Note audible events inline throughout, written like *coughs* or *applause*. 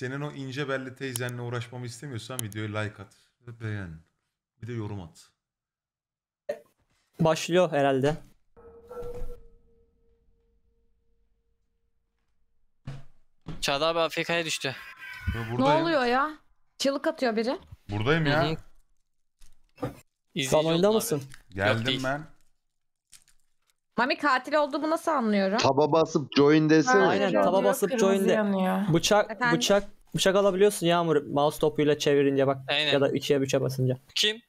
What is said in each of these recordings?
Senin o ince belli teyzenle uğraşmamı istemiyorsan videoyu like at. Ve beğen. Bir de yorum at. Başlıyor herhalde. Çağda abi Afrika'ya düştü. Ne oluyor ya? Çığlık atıyor biri. Buradayım ya. hı. Sen oyunda mısın? Geldim değil. ben. Mami katil olduğumu nasıl anlıyorum? Taba basıp join desene. Aynen Kırmızı taba basıp join de. yanıyor. Bıçak Efendim? bıçak bıçak alabiliyorsun Yağmur mouse topuyla çevirince bak Aynen. ya da ikiye üçe basınca. Kim?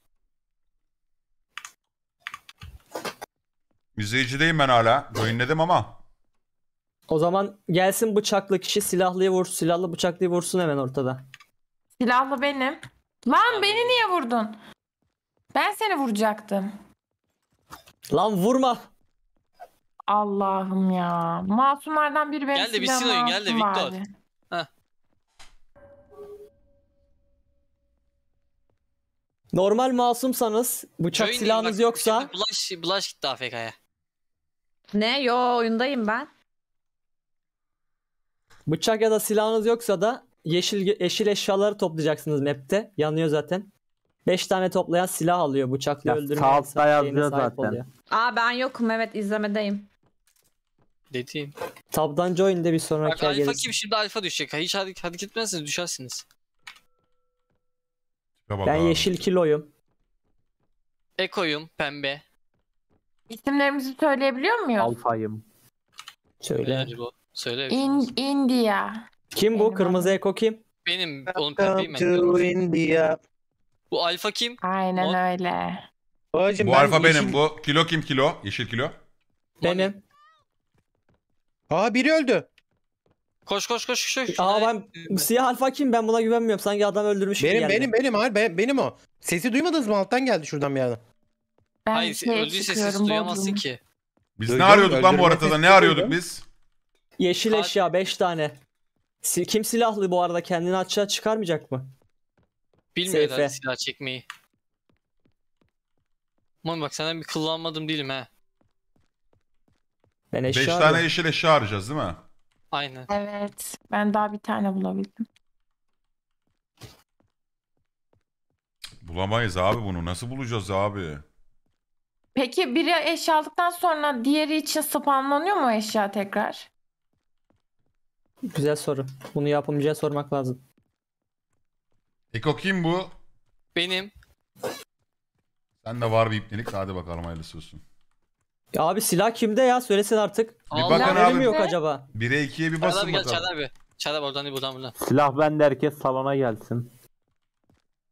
Müzeyicideyim ben hala. Joinledim ama. O zaman gelsin bıçaklı kişi silahlıyı vursun, silahlı bıçaklıyı vursun hemen ortada. Silahlı benim. Lan beni niye vurdun? Ben seni vuracaktım. Lan vurma. Allah'ım ya. Masumlardan biri benim Gel de bitsin oyun gel de Victor. Normal masumsanız bıçak Köyün silahınız değil, bak, yoksa şimdi Bulaş, bulaş gitti AFK'ya. Ne? Yo oyundayım ben. bıçak ya da silahınız yoksa da yeşil yeşil eşyaları toplayacaksınız map'te. Yanıyor zaten. 5 tane toplayan silah alıyor bıçakla Ya, öldürme sağ yazıyor şeyine sahip zaten. Aa ben yokum evet izlemedeyim. Dediğim. Tab'dan join'de bir sonraki Bak, alfa gelirsin. kim şimdi alfa düşecek. Hiç hadi hareket etmezseniz düşersiniz. Tamam, ben yeşil kiloyum. Ekoyum pembe. İsimlerimizi söyleyebiliyor muyuz? Alfayım. Söyle. Bence bu- Söyle. İn, India. Kim bu? Benim Kırmızı Eko kim? Benim onun pembeyim Welcome ben. to India. Bu alfa kim? Aynen Mod- öyle. Babacım Bu ben alfa yeşil- benim. Bu kilo kim kilo? Yeşil kilo. Benim. Aa biri öldü. Koş koş koş koş. Aa ben siyah alfa kim? Ben buna güvenmiyorum. Sanki adam öldürmüş benim, gibi geldi. Benim benim benim hayır ben, benim o. Sesi duymadınız mı? Alttan geldi şuradan bir yerden. Ben Hayır şeye öldüyse sesi çıkıyorum, duyamazsın ki. Biz ne arıyorduk lan bu arada haritada? Ne arıyorduk biz? Yeşil Ka- eşya 5 tane. Kim silahlı bu arada? Kendini açığa çıkarmayacak mı? Bilmiyorlar silah çekmeyi. Aman bak senden bir kullanmadım değilim he. Ben eşya 5 tane yeşil eşya arayacağız değil mi? Aynen. Evet. Ben daha bir tane bulabildim. Bulamayız abi bunu. Nasıl bulacağız abi? Peki biri eşya aldıktan sonra diğeri için spawnlanıyor mu eşya tekrar? Güzel soru. Bunu yapımcıya sormak lazım. Eko kim bu? Benim. Sen de var bir ipnelik. Hadi bakalım hayırlısı olsun. Abi silah kimde ya? Söylesin artık. Bir Allah bakın abi. yok acaba? 1'e 2'ye bir Çağlar basın abi gel bakalım. Çağlar abi. Çağlar abi oradan değil buradan buradan. Silah bende herkes salona gelsin.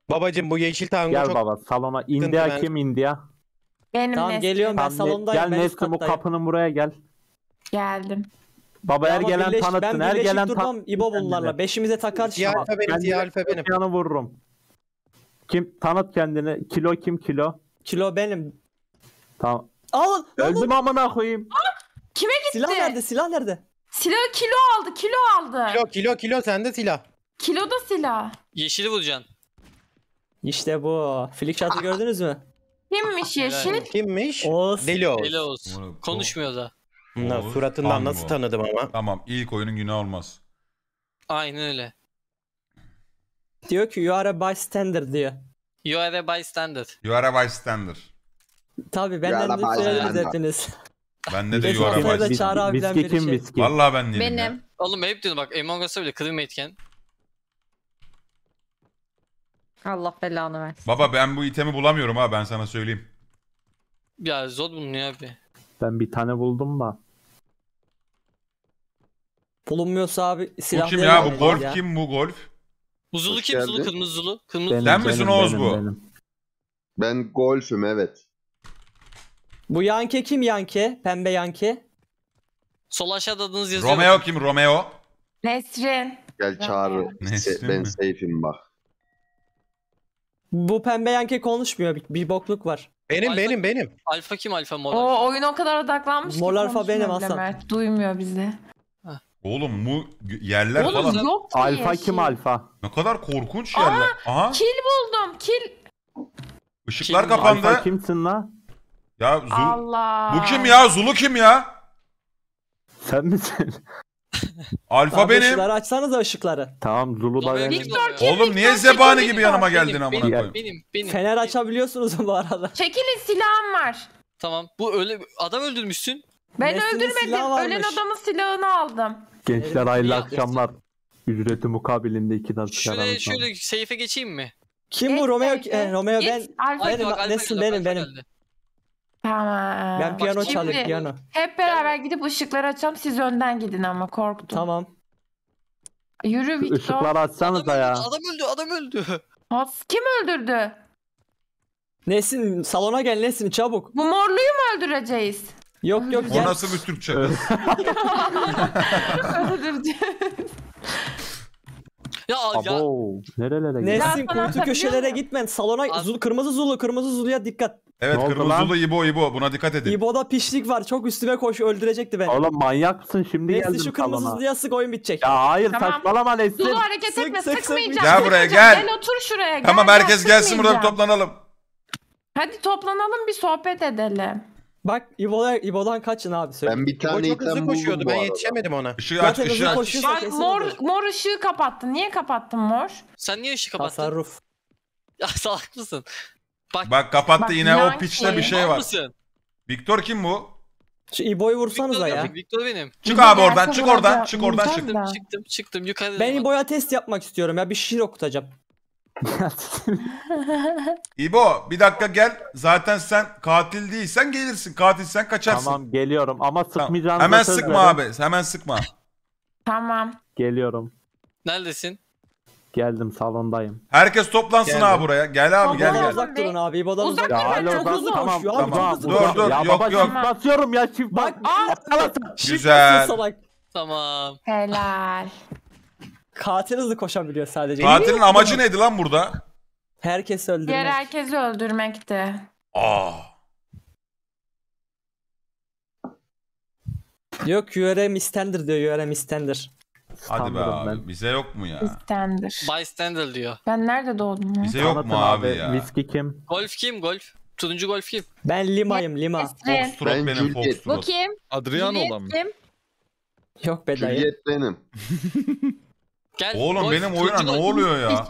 Babacım bu yeşil tango Gel çok... baba salona. India kim India? Benim Tamam geliyorum ben Tam salondayım. Gel ben bu kapının buraya gel. Geldim. Baba Ya her gelen birleş- tanıtsın. Ben Her gelen tanıtsın. durmam İbo bunlarla. Beşimize takar Siyah Diğer alfa benim, siyah alfa benim. Yanı vururum. Kim tanıt kendini. Kilo kim kilo? Kilo benim. Tamam. Al. Öldüm amına koyayım. Kime gitti? Silah nerede? Silah nerede? Silah kilo aldı, kilo aldı. Kilo kilo kilo sende silah. Kilo da silah. Yeşili bulacaksın. İşte bu. Flick shot'ı gördünüz mü? Kimmiş yeşil? Kimmiş? Oğuz. Deli Oğuz. Deli olsun. Konuşmuyor da. Na, Oğuz, suratından Tango. nasıl tanıdım ama. Tamam ilk oyunun günü olmaz. Aynen öyle. Diyor ki you are a bystander diyor. You are a bystander. You are a bystander. Tabi benden de söylediniz hepiniz. Ben ne de *laughs* yuvarlama. Biz, Çağrı abiden biri kim, ben değilim Benim. Ya. Oğlum hep diyordum bak Among Us'a bile kırılma etken. Allah belanı versin. Baba ben bu itemi bulamıyorum ha ben sana söyleyeyim. Ya zor bunu ya abi. Ben bir tane buldum da. Bulunmuyorsa abi silah Bu kim ya bu golf ya. kim bu golf? Uzulu kim zulu kırmızı zulu. Kırmızı benim, Sen misin Oğuz benim, bu? Benim. Ben golfüm evet. Bu Yanke kim Yanke? Pembe Yanke. Sol aşağıda adınız yazıyor. Romeo kim Romeo? Nesrin. Gel çağır. Nesrin ben mi? safe'im bak. Bu pembe yanke konuşmuyor. Bir, bir bokluk var. Benim Alfa, benim benim. Alfa kim Alfa Mor? O oyun o kadar odaklanmış Mor Alfa benim aslan. Duymuyor bizi. Oğlum bu yerler Oğlum, falan. Yok alfa kim şey. alfa? Ne kadar korkunç Aa, yerler. Aha. Kil buldum. Kil. Işıklar kapandı. Alfa kimsin la? Ya Zul... Allah. Bu kim ya? Zulu kim ya? Sen misin? *laughs* Alfa benim. Işıkları açsanız ışıkları. Tamam Zulu da ben. Victor kim? Oğlum niye zebani Victor, gibi yanıma geldin amına koyayım? Benim, benim. Fener açabiliyorsunuz bu arada. Çekilin silahım var. Tamam. Bu öyle adam öldürmüşsün. Ben Nesine öldürmedim. Ölen adamın silahını aldım. Gençler hayırlı akşamlar. Ücreti mukabilinde iki dakika Şuraya Şöyle şöyle seyfe geçeyim mi? Kim bu? Romeo, e, Romeo ben. Hayır, Benim, Alfa benim, benim. Tamam. Ben piyano Şimdi çalayım piyano. Hep beraber gidip ışıkları açalım. Siz önden gidin ama korktum. Tamam. Yürü Victor. Işıkları açsanız da ya. Adam öldü adam öldü. Has, kim öldürdü? Nesin salona gel Nesin çabuk. Bu morluyu mu öldüreceğiz? Yok yok. O nasıl bir Türkçe? *laughs* *laughs* Öldüreceğiz. Ya, ya. Abo. Nerelere Nesin kuytu köşelere gitmen. Salona zul, kırmızı zulu kırmızı zuluya dikkat. Evet kırmızı zulu İbo İbo buna dikkat edin. İbo'da pişlik var çok üstüme koş öldürecekti beni. Oğlum manyak mısın şimdi Neyse, geldim şu kırmızı zuluya sık oyun bitecek. Ya hayır tamam. saçmalama Nesin. Zulu hareket sık, etme sık, sıkmayacağım. Gel buraya gel. Gel otur şuraya. Gel, tamam herkes gelsin burada bir toplanalım. Hadi toplanalım bir sohbet edelim. Bak İbo'dan, İbo'dan kaçın abi. Söyle. Ben bir tane çok hızlı koşuyordu. buldum bu Ben yetişemedim ona. Işığı aç, ışığı aç. Bak mor, mor ışığı kapattı. Niye kapattın mor? Sen niye ışığı kapattın? Tasarruf. Ya *laughs* salak mısın? Bak kapattı Bak, yine o inan piçte bir şey var. mısın? Viktor kim bu? Şu İbo'yu vursanıza Victor ya. benim, Victor benim. Çık abi oradan, çık oradan, çık oradan çık. Çıktım, çıktım, yukarı. Ben İbo'ya test yapmak istiyorum ya. Bir şiir okutacağım. İbo bir dakika gel. Zaten sen katil değilsen gelirsin. Katilsen kaçarsın. Tamam geliyorum ama sıkmayacağım. Hemen söz sıkma verin. abi. Hemen sıkma. Tamam. Geliyorum. Neredesin? Geldim salondayım. Herkes toplansın Geldim. abi buraya. Gel abi gel gel. Uzak durun abi. İbo'dan uzak. Ya alo çok uzun tamam, koşuyor abi. Tamam. Dur dur ya, yok baba, yok. Basıyorum ya çift bak. Aa, Güzel. Güzel. Tamam. Helal. Katil hızlı koşabiliyor sadece. Katilin amacı neydi lan burada? Herkes öldürmek. Diğer herkesi öldürmekti. Aa. Yok URM istendir diyor URM istendir. Hadi be abi ben. bize yok mu ya? İstendir. Bystander diyor. Ben nerede doğdum ya? Bize yok mu abi ya? Viski kim? Golf kim golf? Turuncu golf kim? Ben Lima'yım Lima. Foxtrot Ben benim Juliet. Bu kim? Adriano Juliet olan mı? kim? Yok be dayı. Juliet benim. *laughs* Gel. Oğlum koş, benim oyuna ne oluyor ya?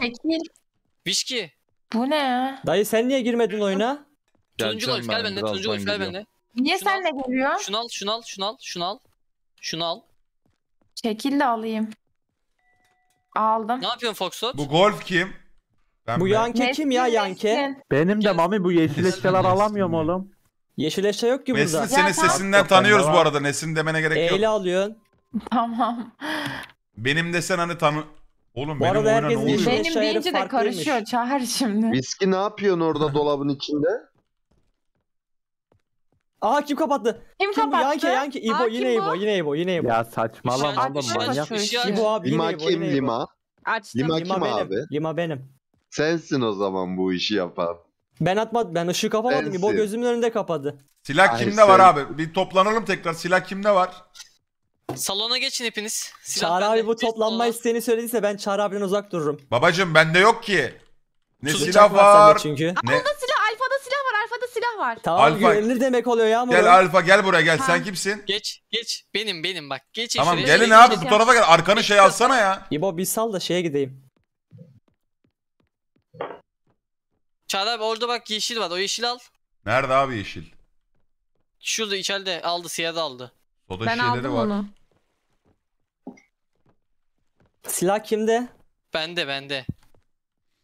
Çekil. Bu ne ya? Dayı sen niye girmedin oyuna? Turuncu golf gel bende. Turuncu golf gel bende. Niye şunu senle geliyor? Şunu al, şunu al, şunu al, şunu al. Şunu al. Şekil de alayım. Aldım. Ne yapıyorsun Foxot? Bu golf kim? Ben bu ben. Yanke Meskin, kim ya Yanke? Benim de Mami bu yeşil eşyalar alamıyorum oğlum. Yeşil eşya yok ki Meskin, burada. Mesut senin ya, sesinden tamam. tanıyoruz bu arada. Nesin demene gerek yok. Eyle alıyorsun. Tamam. Benim desen hani tanı... Oğlum Bu benim oyuna ne oluyor? Benim Şehri deyince de karışıyor Çağır şimdi. Viski ne yapıyorsun orada *laughs* dolabın içinde? Aha kim kapattı? Kim Kim bu? Yankı kapattı? Yankı. İbo Aa, yine bu? İbo yine İbo yine İbo. Ya saçmalama oğlum manyak. şu İbo abi Lima yine İbo. Lima? Açtım. Lima kim Lima abi? Lima benim. Sensin o zaman bu işi yapan. Ben atmadım. Ben ışığı kapamadım. İbo Sensin. gözümün önünde kapadı. Silah Ay, kimde var abi? Bir toplanalım tekrar. Silah kimde var? Salona geçin hepiniz. Silah Çağrı abi bu toplanma isteğini söylediyse ben Çağrı abiden uzak dururum. Babacım bende yok ki. Ne Tuzlu silah var. Çünkü. Ne? Alfa'da silah, alfada silah var, alfada silah var. Tamam Alfa. güvenilir demek oluyor ya. Murat. Gel Alfa gel buraya gel. Ha. Sen kimsin? Geç, geç. Benim, benim bak. Geç Tamam şuraya. gelin abi bu tarafa gel. Arkanı şey alsana ya. İbo bir sal da şeye gideyim. Çağrı abi orada bak yeşil var. O yeşil al. Nerede abi yeşil? Şurada içeride aldı, siyah da aldı. Soda ben şişeleri aldım var. onu. Silah kimde? Bende bende.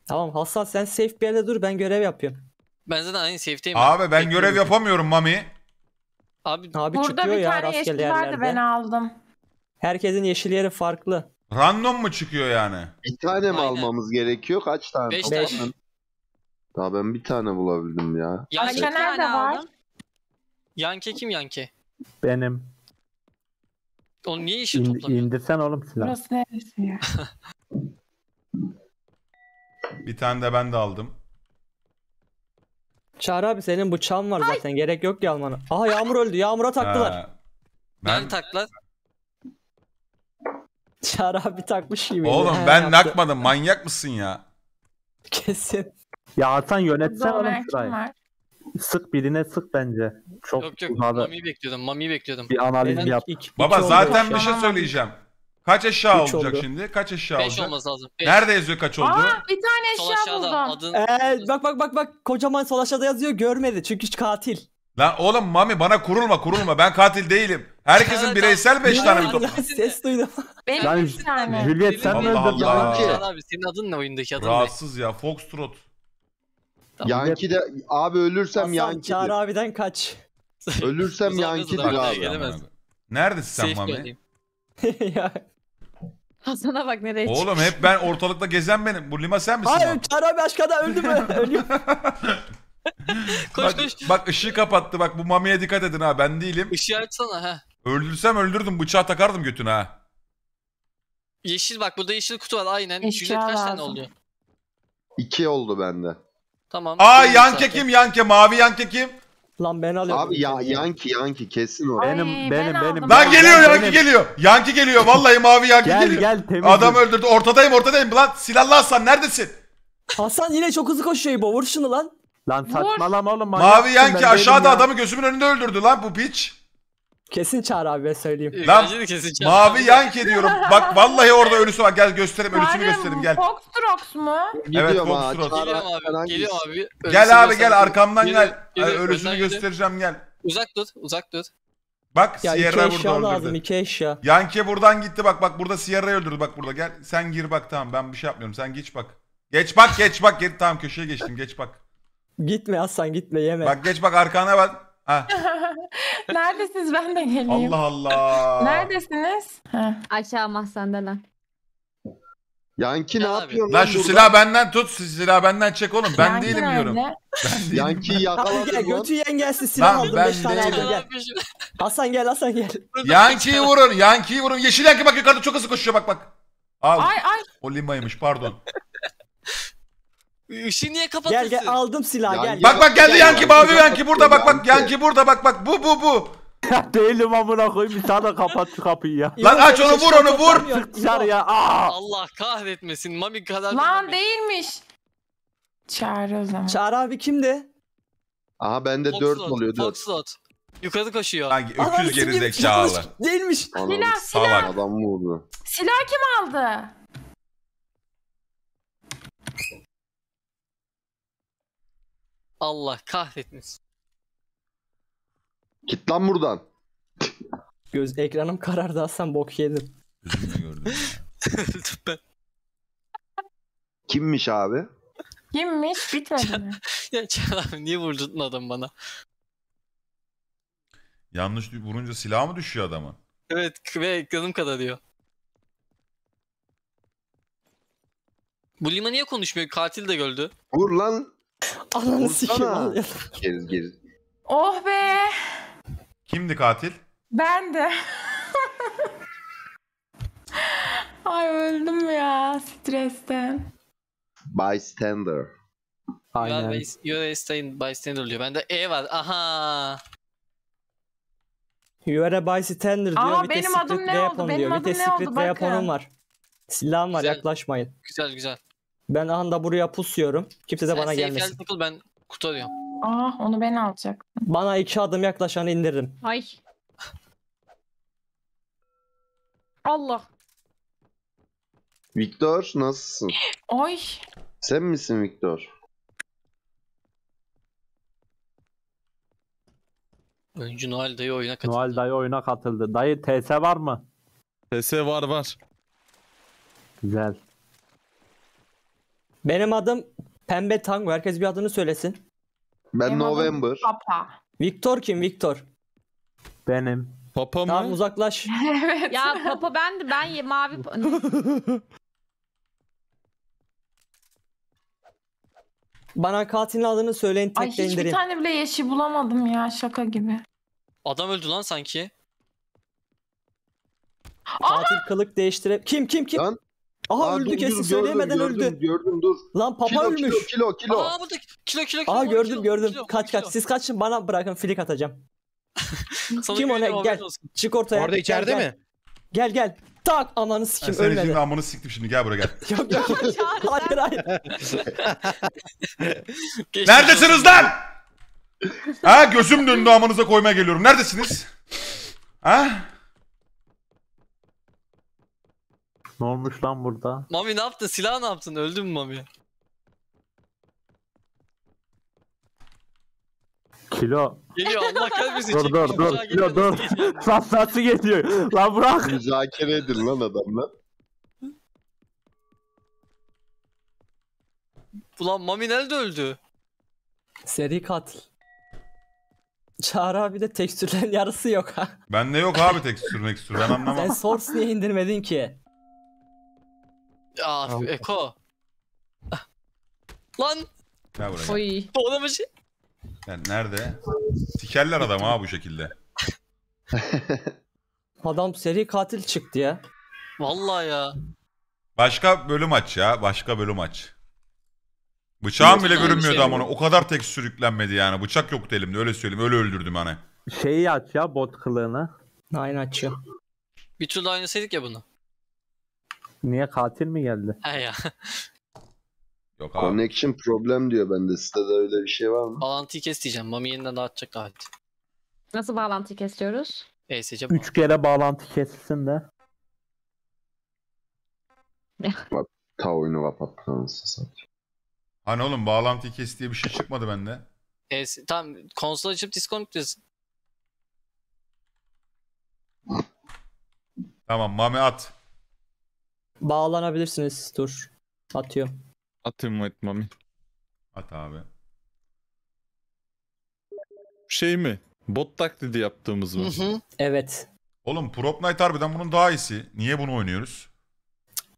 Tamam Hasan sen safe bir yerde dur ben görev yapıyorum. Ben zaten aynı safe'teyim. Abi ben görev yapamıyorum Mami. Abi, Abi Burada çıkıyor bir tane yeşil vardı ben aldım. Herkesin yeşil yeri farklı. Random mu çıkıyor yani? Bir tane mi almamız gerekiyor? Kaç tane? Beş Tamam. Daha ben bir tane bulabildim ya. Yanke, Ayşe nerede var? yanke kim yanke? Benim. Onu niye işi İnd, toplamıyor? İndirsen oğlum silah. Burası neresi ya? Bir tane de ben de aldım. Çağrı abi senin bıçağın var zaten. Gerek yok ki almanı. Aha Yağmur öldü. Yağmur'a taktılar. Ha, Ben, Ben takla. Çağrı abi takmış gibi. oğlum ben yaptı. nakmadım. Manyak mısın ya? Kesin. Ya Hasan yönetsen oğlum şurayı. Sık birine sık bence. Çok yok yok uzada Mami bekliyordum. Mami'yi bekliyordum. bir analiz Ben yap. Baba iki zaten bir şey söyleyeceğim. Kaç eşya Üç olacak oldu. şimdi? Kaç eşya 5 olacak? olması lazım. Beş. Nerede yazıyor kaç oldu? Aa bir tane Sol eşya buldum. adın. Ee, bak bak bak bak kocaman sol aşağıda yazıyor görmedi çünkü hiç katil. Lan oğlum Mami bana kurulma kurulma ben katil değilim. Herkesin *laughs* bireysel 5 tane mi topla? Ses duydum. Benim Ben- bir tane. Juliet sen mi Allah öldürdün? Allah. Yalan abi senin adın ne oyundaki adın ne? Rahatsız ya Foxtrot. Yanki de abi ölürsem Yanki Yanki'dir. Çağrı abiden kaç. *laughs* Ölürsem Yanki'dir abi. Neredesin sen Mami? *laughs* ya. Hasan'a bak nereye Oğlum hep ben ortalıkta gezen benim. Bu Lima sen misin? Hayır Çağrı abi aşkada öldü mü? *laughs* Ölüyor. koş bak, koş. Bak ışığı kapattı bak bu Mami'ye dikkat edin ha ben değilim. Işığı açsana ha. Öldürsem öldürdüm bıçağı takardım götüne ha. Yeşil bak burada yeşil kutu var aynen. Yeşil kaç tane oldu İki oldu bende. Tamam. Aa Yanke kim Yanke? Mavi Yanke kim? Lan ben alıyorum. Abi ya yanke yanke kesin o. Ay, Benim ben benim benim. Lan geliyor yanke geliyor. yanke geliyor vallahi mavi yanke Gel geliyor. gel temiz. Adam öldürdü. Ortadayım ortadayım lan. Silahlı Hasan neredesin? Hasan yine çok hızlı koşuyor bu. Vur şunu lan. Lan saçmalama oğlum. Mavi yanke aşağıda ya. adamı gözümün önünde öldürdü lan bu piç. Kesin çağır ee, abi ben söyleyeyim. Lan kesin çağır. mavi yank ediyorum. Bak vallahi orada ölüsü var. Gel göstereyim ölüsünü göstereyim gel. Fox Foxtrox mu? Evet Gidiyorum ha, Foxtrot. abi. geliyorum abi. Şey. Gel abi gel arkamdan gel. Ay, ee, Ölüsünü göstereceğim gel. Uzak tut. Uzak tut. Bak Ya Sierra eşya burada lazım iki eşya. Yanke buradan gitti bak bak burada Sierra'yı öldürdü bak burada gel. Sen gir bak tamam ben bir şey yapmıyorum sen geç bak. Geç bak geç bak geç tamam köşeye geçtim geç bak. Gitme Hasan gitme yeme. Bak geç bak arkana bak. Ah. *laughs* Neredesiniz ben de geleyim. Allah Allah. Neredesiniz? Ha. Aşağı mahzendeler. Yanki ne Ya abi. yapıyorsun Lan şu burada? silah benden tut, siz silah benden çek oğlum. Ben Yanki değilim diyorum. Yanki *laughs* Abi gel götü yiyen silah aldım ben değilim. gel. Hasan gel Hasan gel. *laughs* Yanki'yi vurur, Yanki'yi vurur. Yeşil Yanki bak yukarıda çok hızlı koşuyor bak bak. Aa, Ay ay. o limaymış pardon. Işığı niye kapatıyorsun? Gel gel aldım silahı gel. Bak bak geldi Yanki mavi Yanki burada bak bak Yanki burada bak bak bu bu bu. *laughs* değilim amına koyayım bir tane kapat şu kapıyı ya. Lan aç onu vur onu vur. Sıkçar ya. Aa. Allah kahretmesin Mami kadar. Lan değilmiş. Çağrı o zaman. Çağrı abi kimdi? Aha bende 4 oluyor 4. Foxlot. Yukarı koşuyor. Lan öküz gerizekalı. Değilmiş. Silah silah. Adam vurdu. Silah kim aldı? Allah kahretmesin. Git lan buradan. Göz ekranım karardı Hasan bok yedim. Gözümle ben. Kimmiş abi? Kimmiş? Bitmedi mi? ya Can abi niye vurdurtmadın bana? Yanlış vurunca silah mı düşüyor adamın? Evet ve ekranım kadar diyor. Bu lima niye konuşmuyor? Katil de gördü. Vur lan. Ananı sikeyim al ya. Oh be. Kimdi katil? Ben de. Ay öldüm ya stresten. Bystander. Aynen. Ben you're a bystander diyor. Bende E var. Aha. You are a bystander diyor. Aa, bir benim adım ne oldu? Benim diyor. adım bir ne oldu? Bakın. var. Silahım var güzel. yaklaşmayın. Güzel güzel. Ben anda buraya pusuyorum. Kimse de Sen bana gelmesin. Sen takıl ben kutu Aa ah, onu ben alacaktım. Bana iki adım yaklaşan indiririm. Ay. Allah. Victor nasılsın? Ay. Sen misin Victor? Önce Noel dayı oyuna katıldı. Noel dayı oyuna katıldı. Dayı TS var mı? TS var var. Güzel. Benim adım Pembe Tango. Herkes bir adını söylesin. Ben Benim November. Papa. Victor kim? Victor. Benim. Papa mı? Tamam uzaklaş. *laughs* evet. Ya papa ben de ben mavi *laughs* Bana katilin adını söyleyin Ay tek Ay hiçbir indireyim. tane bile yeşil bulamadım ya şaka gibi. Adam öldü lan sanki. Katil kılık değiştire... Kim kim kim? Lan Aha Aa, öldü dur, kesin dur, söyleyemeden gördüm, öldü. Gördüm, dur. Lan papa kilo, ölmüş. Kilo kilo kilo. Aa bulduk. Kilo kilo kilo. Aa gördüm kilo, gördüm. Kilo, kaç kilo. kaç. Siz kaçın bana bırakın filik atacağım. *laughs* Kim ona gel. Olsun. Çık ortaya. Orada içeride gel, mi? Gel gel. Tak ananı sikim yani ölmedi. Senin şimdi amanı siktim şimdi gel buraya gel. *laughs* yok yok. *laughs* hayır hayır. Neredesiniz lan? ha gözüm döndü amanıza koymaya geliyorum. Neredesiniz? Ha? Ne olmuş lan burada? Mami ne yaptın? Silah ne yaptın? Öldün mü Mami? Kilo. Geliyor Allah kahretsin. dur dur dur. Kilo dur. Safsatçı *laughs* geliyor. lan bırak. Müzakere edin lan adamla. Ulan Mami nerede öldü? Seri katil. Çağrı abi de tekstürlerin *laughs* yarısı yok ha. Bende yok abi tekstür mekstür ben *laughs* anlamam. Sen source niye indirmedin ki? Ya ah, Tamam. Eko. Lan Gel buraya. gel. Oy. ona şey- nerede? Sikerler adam ha bu şekilde. *laughs* Adam seri katil çıktı ya. Vallahi ya. Başka bölüm aç ya. Başka bölüm aç. Bıçağım bile Aynı görünmüyordu şey ama O kadar tek sürüklenmedi yani. Bıçak yoktu elimde öyle söyleyeyim. Öyle öldürdüm hani. Şeyi aç ya bot kılığını. Aynen açıyor. Bir türlü oynasaydık ya bunu. Niye katil mi geldi? He ya. Yok abi. Connection problem diyor bende. Sitede öyle bir şey var mı? Bağlantıyı kes diyeceğim. Mami yeniden dağıtacak daha hadi. Nasıl bağlantı kesiyoruz? ESC bağlantı. Üç kere bağlantı kesilsin de. Bak ta oyunu kapattı anasını satayım. Hani oğlum bağlantıyı kes diye bir şey çıkmadı bende. ES tamam konsol açıp Disconnect diyorsun. Tamam Mami at. Bağlanabilirsiniz dur. Atıyor. Atayım mı etmemi? At abi. Şey mi? Bot taklidi yaptığımız mı? Hı hı. Evet. Oğlum Prop Night harbiden bunun daha iyisi. Niye bunu oynuyoruz?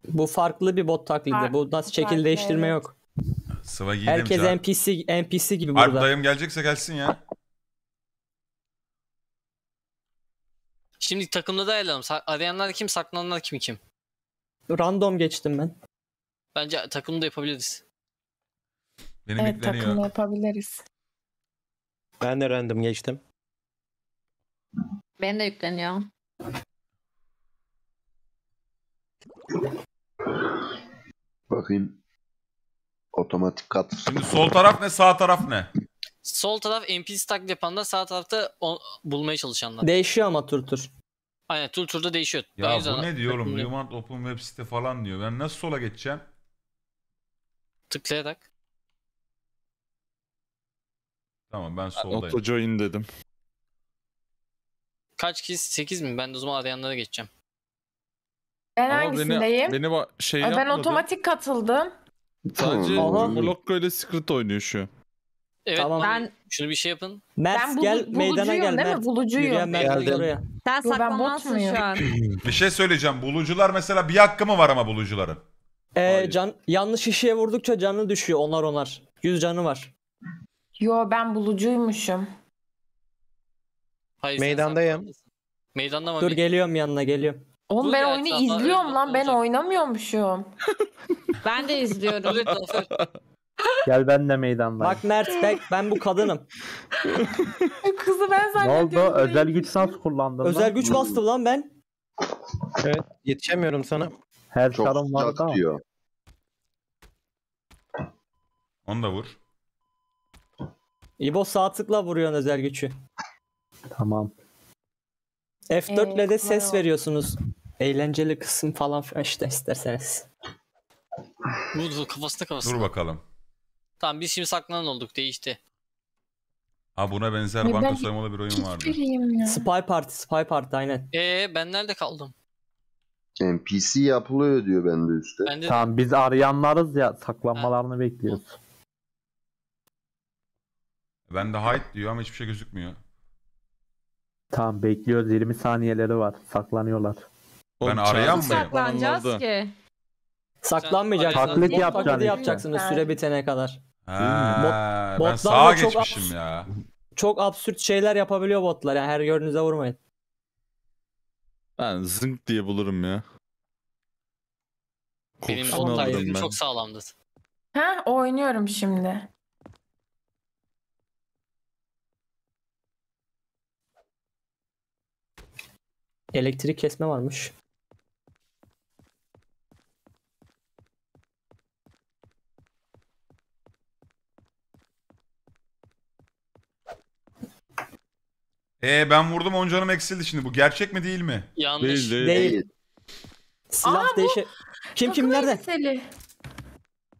Bu farklı bir bot taklidi. Bu nasıl şekil değiştirme yok. Sıva giyi Herkes demiş NPC NPC gibi Harbi burada. dayım gelecekse gelsin ya. Şimdi takımda da ayrılalım. Arayanlar kim, saklananlar kim kim? Random geçtim ben. Bence takımda yapabiliriz. Benim evet takımda yapabiliriz. Ben de random geçtim. Ben de yükleniyor. Bakayım. Otomatik kat. Şimdi sol taraf ne sağ taraf ne? Sol taraf NPC taklit yapanlar sağ tarafta bulmaya çalışanlar. Değişiyor ama tur tur. Aynen tur turda değişiyor. Ya bu ne diyorum? Remand Open Web site falan diyor. Ben nasıl sola geçeceğim? Tıklayarak. Tamam ben soldayım. Auto join dedim. Kaç kişi? 8 mi? Ben de o zaman arayanlara geçeceğim. Ben Ama hangisindeyim? Beni, beni şey ben yapmadı. otomatik katıldım. Sadece Blokko ile Secret oynuyor şu. Evet tamam. ben şunu bir şey yapın. Mers ben bulu, gel meydana gel. Değil mi? Bulucuyum. Yürüyen Mert'e oraya. Sen Yo, ben bot saklanansın şu an. *clears throat* Bir şey söyleyeceğim. Bulucular mesela bir hakkı mı var ama bulucuların? Ee, can, yanlış şişeye vurdukça canı düşüyor onlar onlar, yüz canı var. Yo ben bulucuymuşum. Hayır, sen Meydandayım. Meydanda mı? Dur geliyorum yanına geliyorum. Oğlum Dur ben ya, oyunu izliyorum lan ben oynamıyormuşum. *laughs* *laughs* Ben de izliyorum. Gel benle meydanlara. Bak Mert bek ben bu kadınım. E, kızı ben zannediyorum. Ne oldu? Özel güç sans kullandın mı? Özel güç bastım lan ben. Evet yetişemiyorum sana. Her Çok şarım var sıcak ama. diyor. Onu da vur. İbo sağ tıkla vuruyorsun özel gücü. Tamam. F4 ee, ile de ses veriyorsunuz. Eğlenceli kısım falan işte isterseniz. Bu, bu kafasına kafasına. Dur bakalım. Tamam biz şimdi saklanan olduk değişti. Ha buna benzer Ay, banka ben soymalı bir oyun vardı. Spy Party, Spy Party aynen. Ee ben nerede kaldım? NPC yapılıyor diyor bende üstte. Ben de... Tamam biz arayanlarız ya saklanmalarını ha. bekliyoruz. Ben de hide diyor ama hiçbir şey gözükmüyor. Tamam bekliyoruz 20 saniyeleri var saklanıyorlar. Ben arayan mı? Saklanacağız ki. Saklanmayacak. Taklit yapacaksınız. Taklit yapacaksınız süre bitene kadar. Ha, Bot, ben sağa geçmişim absürt, ya. Çok absürt şeyler yapabiliyor botlar. Yani her gördüğünüze vurmayın. Ben zınk diye bulurum ya. Benim Kokusunu botlar ben. çok sağlamdı. Ha oynuyorum şimdi. Elektrik kesme varmış. Ee ben vurdum 10 canım eksildi şimdi. Bu gerçek mi değil mi? Yanlış. Değil değil. Değil. Silah Aa, bu değişe... Kim kim nerede?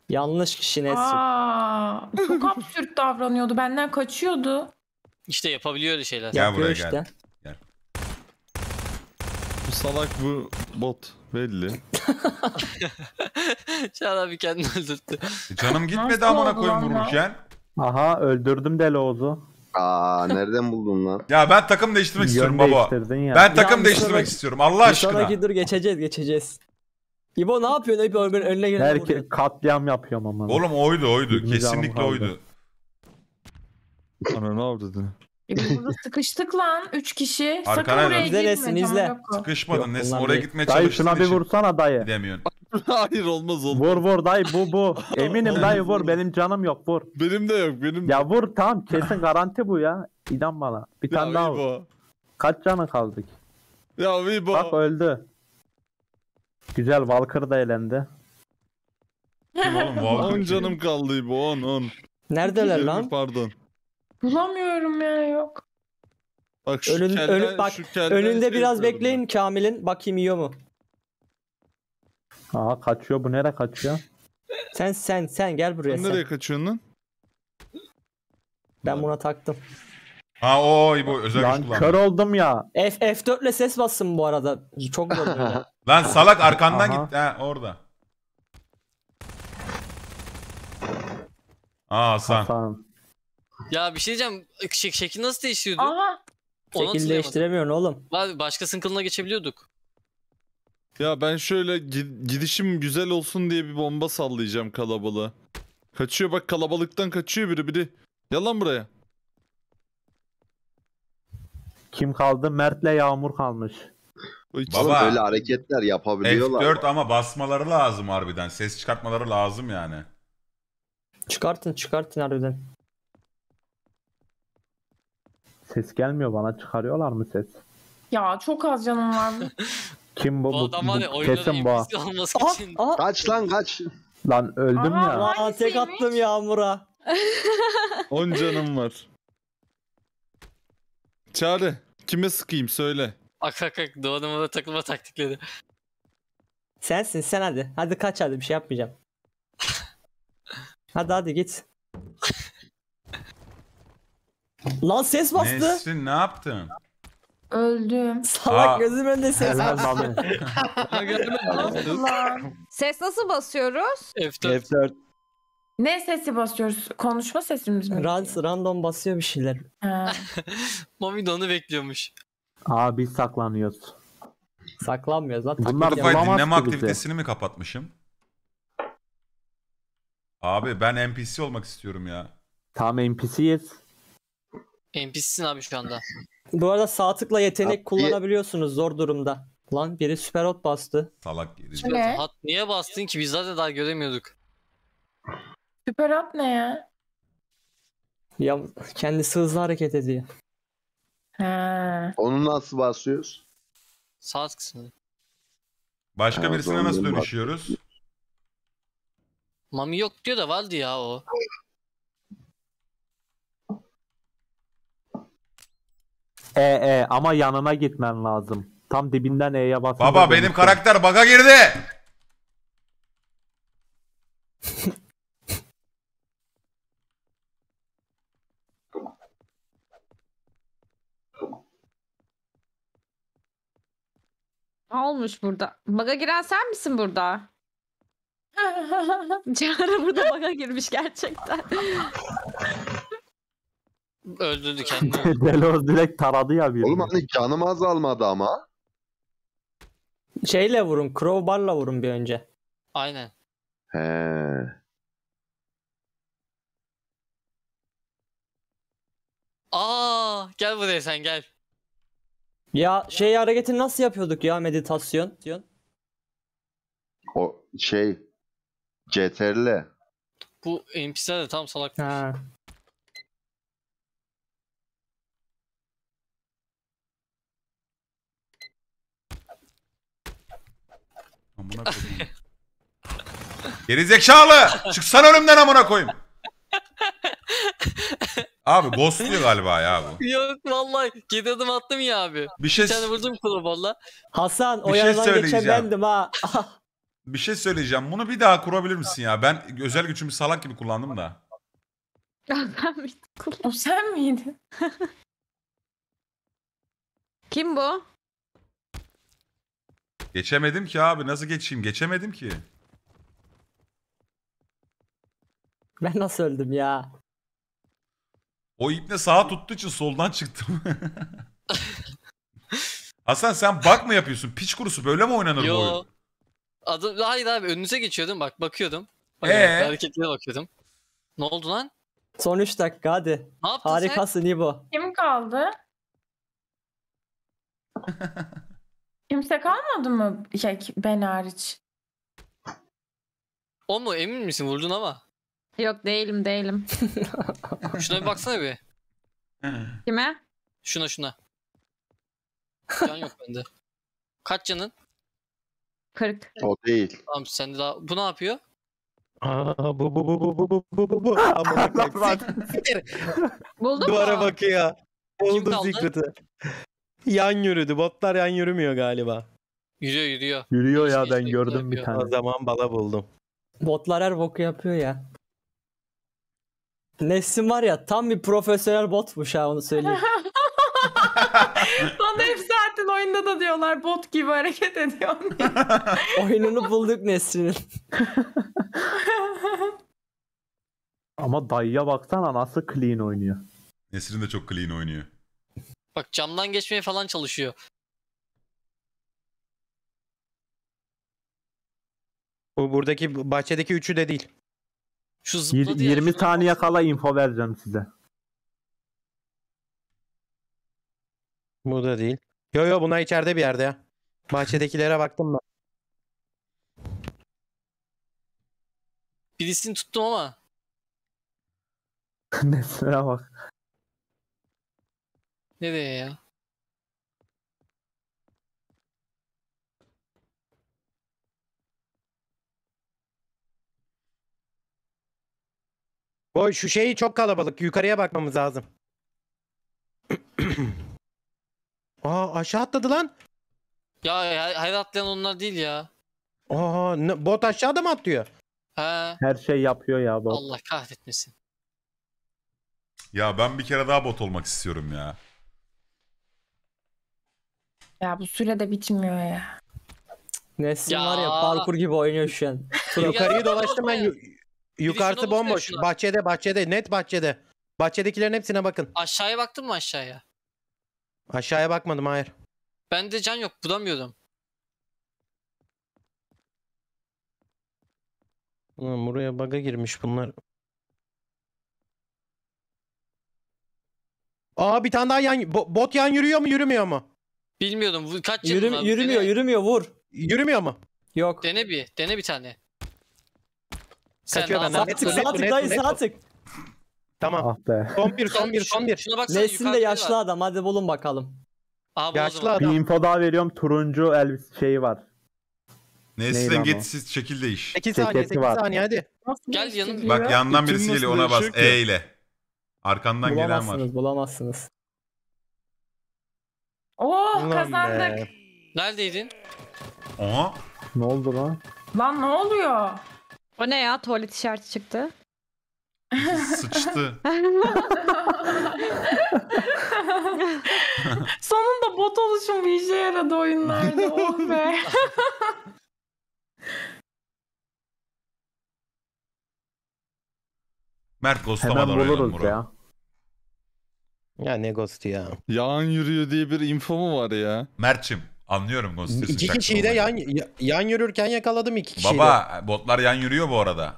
Yanlış kişi Netsu. Aa, çok absürt davranıyordu. Benden kaçıyordu. İşte yapabiliyor şeyler. Gel buraya işte. gel. Bu salak bu bot belli. *laughs* Şahan abi kendini öldürttü. E, canım gitmedi Nasıl amına oldu koyun vururken. Aha öldürdüm Deloz'u. Aa nereden buldun lan? Ya ben takım değiştirmek istiyorum baba. ya. Ben takım değiştirmek sonraki- istiyorum Allah Bir aşkına. sonraki dur geçeceğiz geçeceğiz. İbo ne yapıyorsun? Hep ön- önüne gelene Herkes Herke katliam yapıyor ama. Oğlum oydu oydu. Kesinlikle oydu. Ana ne oldu? E, burada sıkıştık lan. Üç kişi. Sakın oraya gitme. resim, izle. Tamam, Sıkışmadın Nesin oraya be. gitmeye Dayı çalıştığın şuna bir vursana dayı. gidemiyorsun. *laughs* Hayır olmaz olmaz. Vur vur dayı bu bu. *laughs* Eminim dayı vur benim canım yok vur. Benim de yok benim. de- Ya vur tamam kesin garanti bu ya. İnan bana. Bir tane daha vur. Kaç canı kaldık? Ya Vibo. Bak öldü. Güzel Valkır da elendi. Kim oğlum? 10 *laughs* canım kaldı bu 10 10. Neredeler lan? pardon. Bulamıyorum ya yok. Bak şu Önün, kelle, ölüp bak şu önünde biraz bekleyin ben. Kamil'in bakayım yiyor mu? Aa kaçıyor bu nereye kaçıyor? Sen sen sen gel buraya Sen sen. nereye kaçıyorsun lan? Ben buna taktım. Ha o bu özel güç Lan kör oldum ya. F F4 ile ses bassın bu arada. Çok zor *laughs* Lan salak arkandan Aha. gitti ha orada. Aa Hasan. Hasan. Ya bir şey diyeceğim. Şek şekil nasıl değişiyordu? Aha. Şekil değiştiremiyorsun oğlum. Ba- Başkasının kılına geçebiliyorduk. Ya ben şöyle gidişim güzel olsun diye bir bomba sallayacağım kalabalığı. Kaçıyor bak kalabalıktan kaçıyor biri biri. Yalan buraya. Kim kaldı? Mert'le Yağmur kalmış. Baba. Böyle hareketler yapabiliyorlar. F4 ama basmaları lazım harbiden. Ses çıkartmaları lazım yani. Çıkartın çıkartın harbiden ses gelmiyor bana. Çıkarıyorlar mı ses? Ya çok az canım var. *laughs* Kim bu? Bu, bu adam hani bu, bu. olması Aa, için. Aa. Kaç lan kaç. Lan öldüm Aha, ya. Aa, tek attım Yağmur'a. 10 *laughs* canım var. Çağrı kime sıkayım söyle. Ak ak ak da takılma taktikleri. Sensin sen hadi. Hadi kaç hadi bir şey yapmayacağım. *laughs* hadi hadi git. Lan ses bastı. Nesrin ne yaptın? Öldüm. *laughs* Salak Aa. gözüm önünde ses bastı. Ses nasıl basıyoruz? F4. F4. Ne sesi basıyoruz? Konuşma sesimiz mi? Rans, random basıyor bir şeyler. Ha. *laughs* Mami de onu bekliyormuş. Abi saklanıyoruz. Saklanmıyoruz lan. Bunlar dinleme aktivitesini mi kapatmışım? Abi ben NPC olmak istiyorum ya. Tam NPC'yiz. NPC'sin abi şu anda. Bu arada sağ tıkla yetenek kullanabiliyorsunuz zor durumda. Lan biri süper hot bastı. Salak geri. Ne? Hat niye bastın ki biz zaten daha göremiyorduk. Süper hot ne ya? Ya kendisi hızlı hareket ediyor. Ha. Onu nasıl basıyoruz? Sağ kısmı. Başka Ha, birisine nasıl dönüşüyoruz? Mami yok diyor da vardı ya o. E E ama yanına gitmen lazım. Tam dibinden E'ye bas. Baba benim şey. karakter baga girdi. Ne olmuş burada? Baga giren sen misin burada? *laughs* Çağrı burada baga girmiş gerçekten. *laughs* Öldürdü *laughs* kendini. Delos direkt taradı ya bir. Oğlum hani canım az almadı ama. Şeyle vurun. Crowbar'la vurun bir önce. Aynen. He. Aa, gel buraya sen gel. Ya şey hareketi nasıl yapıyorduk ya meditasyon? O şey CTRL. Bu NPC'ler de tam salak. Ha. Şey. amına koyayım. Gerizekalı! Çıksan önümden amına koyayım. Abi ghostluyor galiba ya bu. Yok vallahi geri adım attım ya abi. Bir şey Bir tane vurdum kulu valla. Hasan o Bir şey yandan söyleyeceğim. bendim ha. *laughs* bir şey söyleyeceğim. Bunu bir daha kurabilir misin ya? Ben özel gücümü salak gibi kullandım da. O sen miydin? Kim bu? Geçemedim ki abi nasıl geçeyim geçemedim ki. Ben nasıl öldüm ya? O ipne sağa tuttuğu için soldan çıktım. *laughs* Hasan sen bak mı yapıyorsun? Piç kurusu böyle mi oynanır Yo. bu oyun? Adım, hayır abi önünüze geçiyordum bak bakıyordum. ee? Hareketlere bakıyordum. Ne oldu lan? Son 3 dakika hadi. Ne yaptın Harikasın sen? İbo. Kim kaldı? *laughs* Kimse kalmadı mı şey, ben hariç? O mu emin misin vurdun ama? Yok değilim değilim. *laughs* Şuna bir baksana bir. Kime? Şuna şuna. Can yok bende. Kaç canın? 40. O değil. Tamam sen daha... Bu ne yapıyor? Aa bu bu bu bu bu bu bu bu bu. *laughs* Aman Buldun mu? Duvara bakıyor. Buldum zikreti yan yürüdü. Botlar yan yürümüyor galiba. Yürüyor yürüyor. Yürüyor Hiç ya ben gördüm bir tane. O zaman bala buldum. Botlar her boku yapıyor ya. Nesin var ya tam bir profesyonel botmuş ha onu söyleyeyim. *laughs* *laughs* Bana hep zaten oyunda da diyorlar bot gibi hareket ediyor. *laughs* Oyununu bulduk Nesrin'in. Ama dayıya baksana nasıl clean oynuyor. Nesrin de çok clean oynuyor. Bak camdan geçmeye falan çalışıyor. Bu buradaki bahçedeki üçü de değil. Şu zıpladı ya, 20 saniye kala info vereceğim size. Bu da değil. Yo yo bunlar içeride bir yerde ya. Bahçedekilere baktım da. Birisini tuttum ama. *laughs* Nesine bak. Nereye ya? Boy şu şeyi çok kalabalık. Yukarıya bakmamız lazım. *clears throat* Aa aşağı atladı lan. Ya hayır atlayan onlar değil ya. Aa bot aşağıda mı atlıyor? He. Her şey yapıyor ya bot. Allah kahretmesin. Ya ben bir kere daha bot olmak istiyorum ya. Ya bu süre de bitmiyor ya. Nesin Ya. var ya parkur gibi oynuyor şu an. Yukarıyı dolaştım ben. yu- Yukarısı bomboş. Bahçede bahçede. Net bahçede. Bahçedekilerin hepsine bakın. Aşağıya baktın mı aşağıya? Aşağıya bakmadım hayır. Ben de can yok bulamıyordum. Ulan buraya baga girmiş bunlar. Aa bir tane daha yan bot yan yürüyor mu yürümüyor mu? Bilmiyordum. kaç yılın Yürüm, yürümüyor, Dene- yürümüyor vur. Yürümüyor mu? Yok. Dene bir. Dene bir tane. Sen Kaçıyor daha benden. Sağ tık, sağ dayı sağ tık. Tamam. Ah be. Son bir, son bir, son bir. Şuna baksana Nesin de yaşlı var. adam hadi bulun bakalım. Aa, Yaşlı adam. Bir info daha veriyorum. Turuncu elbis şeyi var. Nesin git siz şekil değiş. 8 saniye, Ceketi 8 saniye hadi. Gel yanım- şey Bak yandan birisi geliyor ona bas. E ile. Arkandan gelen var. Bulamazsınız bulamazsınız. Oo kazandık. Be. Neredeydin? Aha. Ne oldu lan? Lan ne oluyor? O ne ya? Tuvalet işareti çıktı. Sıçtı. *laughs* Sonunda bot oluşum bir işe yaradı oyunlarda. Oh be. Mert ghostlamadan Hemen oynayalım ya ne ghostu ya. Yağan yürüyor diye bir info mu var ya? Mert'çim anlıyorum Ghost İki şarkı kişiyi de yan, yan yürürken yakaladım iki kişiyi de. Baba botlar yan yürüyor bu arada.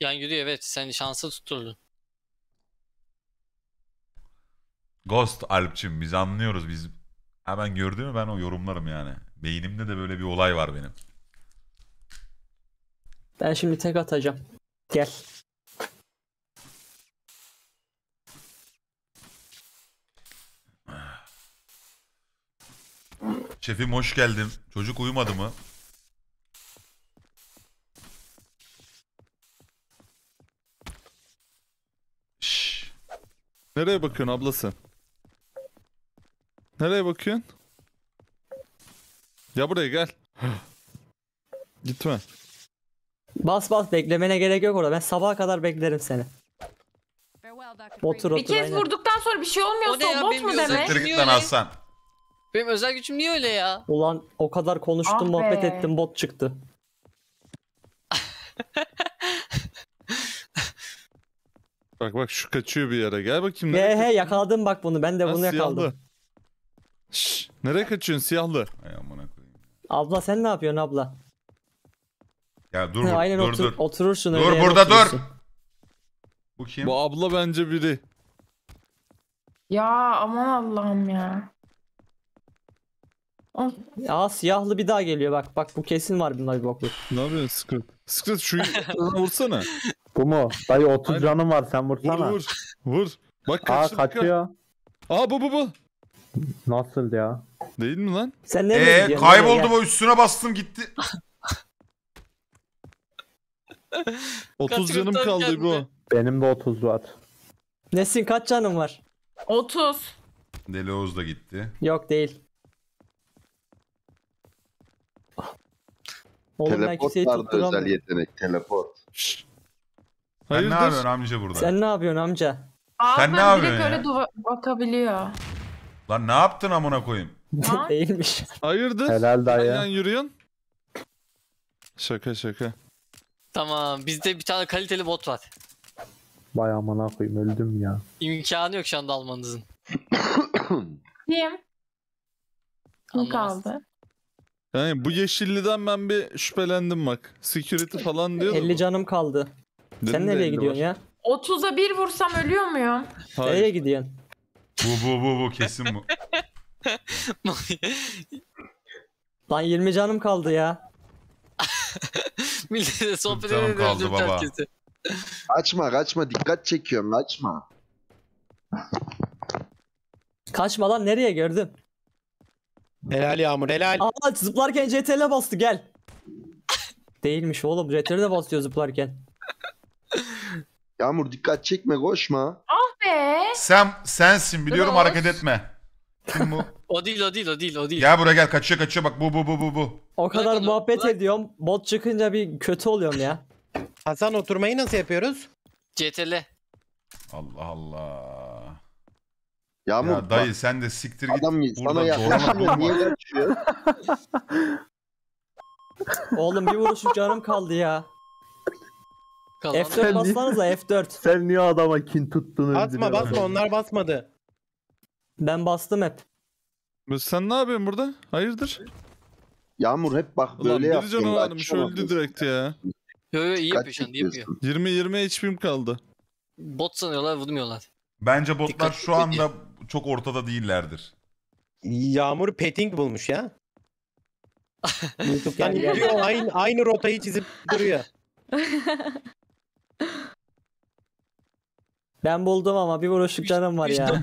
Yan yürüyor evet. Sen şansı tutturdun. Ghost Alp'çim biz anlıyoruz biz. Hemen gördüğümü ben o yorumlarım yani. Beynimde de böyle bir olay var benim. Ben şimdi tek atacağım. Gel. Şefim hoş geldin. Çocuk uyumadı mı? Şş. Nereye bakıyorsun ablası? Nereye bakıyorsun? Ya buraya gel. *gasps* Gitme. Bas bas beklemene gerek yok orada. Ben sabaha kadar beklerim seni. Otur otur. Bir kez aynen. vurduktan sonra bir şey olmuyorsa bot mu demek? Siktir git benim özel gücüm niye öyle ya? Ulan o kadar konuştum ah muhabbet be. ettim bot çıktı. *laughs* bak bak şu kaçıyor bir yere gel bakayım. He he yakaladım bak bunu ben de ha, bunu yakaladım. Şş, nereye kaçıyorsun siyahlı? Ay amına Abla sen ne yapıyorsun abla? Ya dur ha, aynen dur, otur, dur. oturursun dur, Dur burada oturursun. dur. Bu kim? Bu abla bence biri. Ya aman Allah'ım ya. Ah, ya siyahlı bir daha geliyor bak. Bak bu kesin var bunda bir bokluk. Ne yapıyorsun Squid? Squid şu *laughs* vursana. Bu mu? Dayı 30 Aynen. canım var sen vursana. Vur vur. Vur. Bak Aa kaçtı. kaçıyor. Aa bu bu bu. Nasıl ya? Değil mi lan? Sen ne Ee diyorsun? kayboldum o üstüne bastım gitti. 30 *laughs* canım kaldı geldi. bu. Benim de 30 var. Nesin kaç canım var? 30. Deli Oğuz da gitti. Yok değil. Oğlum ben Teleport vardı özel yetenek. Teleport. Sen ne yapıyorsun amca burada? Sen ne yapıyorsun amca? Sen ne yapıyorsun öyle ya? duva- bakabiliyor. Lan ne yaptın amına koyayım? Ha? *laughs* Değilmiş. Hayırdır? Helal daya. Yan yürüyün. Şaka şaka. Tamam bizde bir tane kaliteli bot var. Vay amına koyayım öldüm ya. İmkanı yok şu anda almanızın. *coughs* Kim? Kim kaldı? Yani bu yeşilliden ben bir şüphelendim bak. Security falan diyor. 50 canım kaldı. Dedim Sen nereye gidiyorsun var. ya? 30'a 1 vursam ölüyor muyum? Hayır. Nereye gidiyorsun? Bu bu bu bu kesin bu. *laughs* Lan 20 canım kaldı ya. *laughs* Millete sohbet Canım kaldı baba. herkese. Açma kaçma dikkat çekiyorum açma. Kaçma lan nereye gördün? Helal Yağmur helal. Aa zıplarken CTRL'e bastı gel. Değilmiş oğlum CTRL'e basıyor zıplarken. Yağmur dikkat çekme koşma. Ah be. Sen sensin biliyorum Dur. hareket etme. Kim bu? *laughs* O değil o değil o değil o değil. Gel buraya gel kaçıyor kaçıyor bak bu bu bu bu bu. O kadar Bırak muhabbet bırak. ediyorum. Bot çıkınca bir kötü oluyorum ya. Hasan oturmayı nasıl yapıyoruz? CTL. Allah Allah. Yağmur, ya dayı bak, sen de siktir git. Adam git. Sana yaklaşmıyor. Niye yaklaşıyor? *laughs* Oğlum bir vuruşluk canım kaldı ya. F4 baslanıza F4. Sen niye adama kin tuttun? Basma basma onlar basmadı. Ben bastım hep. Sen ne yapıyorsun burada? Hayırdır? Yağmur hep bak böyle yaptın. Ulan bir canı varmış şey öldü direkt ya. Yo yo iyi yapıyor şu iyi yapıyor. 20-20 HP'm kaldı. Bot sanıyorlar vurmuyorlar. Bence botlar Dikkat şu anda çok ortada değillerdir. Yağmur petting bulmuş ya. *laughs* YouTube yani gidiyor aynı, aynı rotayı çizip duruyor. *laughs* Ben buldum ama bir vuruşluk canım var ya.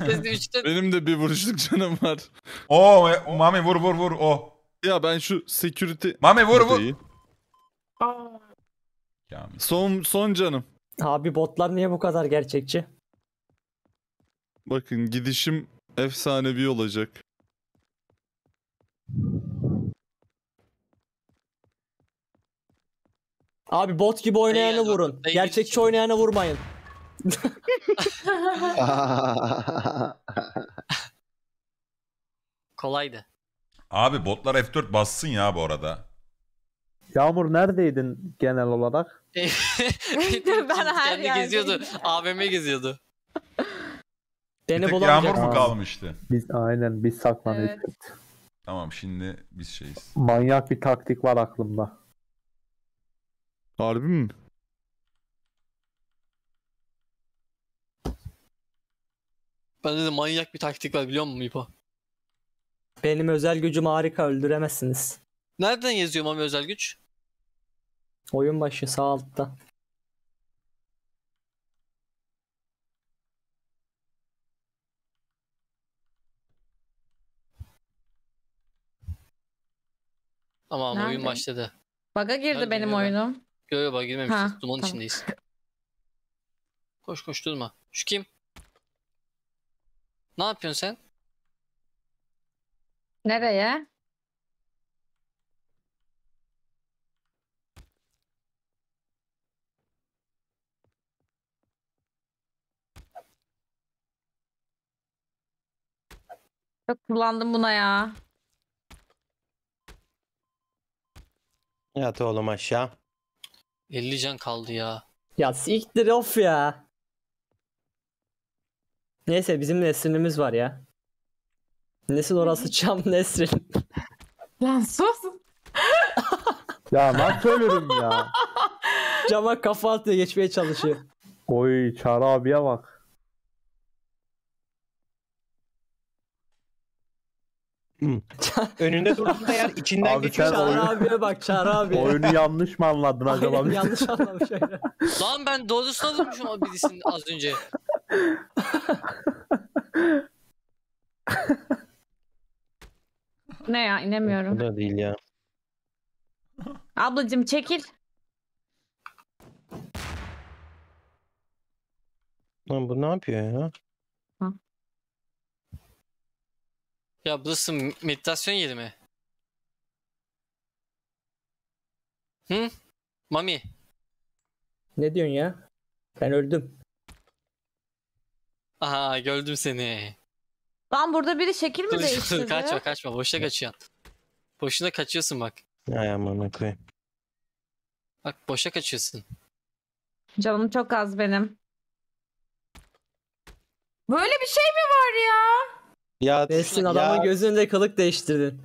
Benim de bir vuruşluk canım var. Oo e, Mami vur vur vur o. Oh. Ya ben şu security... Mami vur vur. Son, son canım. Abi botlar niye bu kadar gerçekçi? Bakın gidişim efsanevi olacak. Abi bot gibi oynayanı vurun. Gerçekçi oynayana vurmayın. *laughs* Kolaydı. Abi botlar F4 bassın ya bu arada. Yağmur neredeydin genel olarak? *laughs* ben her Kendi yerde. geziyordu. AVM geziyordu. *laughs* Seni bir tek yağmur mu kalmıştı? Biz aynen biz saklanıyoruz. Evet. Tamam şimdi biz şeyiz. Manyak bir taktik var aklımda. Harbi mi? Ben de manyak bir taktik var biliyor musun İpo? Benim özel gücüm harika öldüremezsiniz. Nereden yazıyor ama özel güç? Oyun başı sağ altta. Tamam Nerede? oyun başladı. Baga girdi Nerede benim bilmiyorum. oyunum. Yok yok baga girmemişiz. Ha, tamam. içindeyiz. Koş koş durma. Şu kim? Ne yapıyorsun sen? Nereye? Çok kullandım buna ya. Yat oğlum aşağı. 50 can kaldı ya. Ya siktir of ya. Neyse bizim Nesrin'imiz var ya. Nesil orası çam Nesrin. *laughs* Lan sus. *laughs* ya nasıl ölürüm ya. Cama kafa atıyor geçmeye çalışıyor. Oy Çağrı abiye bak. Önünde durduğunda *laughs* eğer içinden abi geçiyorsa... Çağrı oyun... abiye bak Çağrı abi. Oyunu yanlış mı anladın acaba? Aynen, *laughs* yanlış anlamış öyle. Lan ben doğrusuna durmuşum o birisini az önce. ne ya inemiyorum. Bu da değil ya. Ablacım çekil. Lan bu ne yapıyor ya? Ya burası meditasyon yeri mi? Hı? Mami. Ne diyorsun ya? Ben öldüm. Aha gördüm seni. Lan burada biri şekil mi Dur, değiştirdi? Dur, kaçma kaçma boşa kaçıyorsun. Boşuna kaçıyorsun bak. Ay aman koyayım. Bak boşa kaçıyorsun. Canım çok az benim. Böyle bir şey mi var ya? Ya Besin adamın ya. gözünde kılık değiştirdi.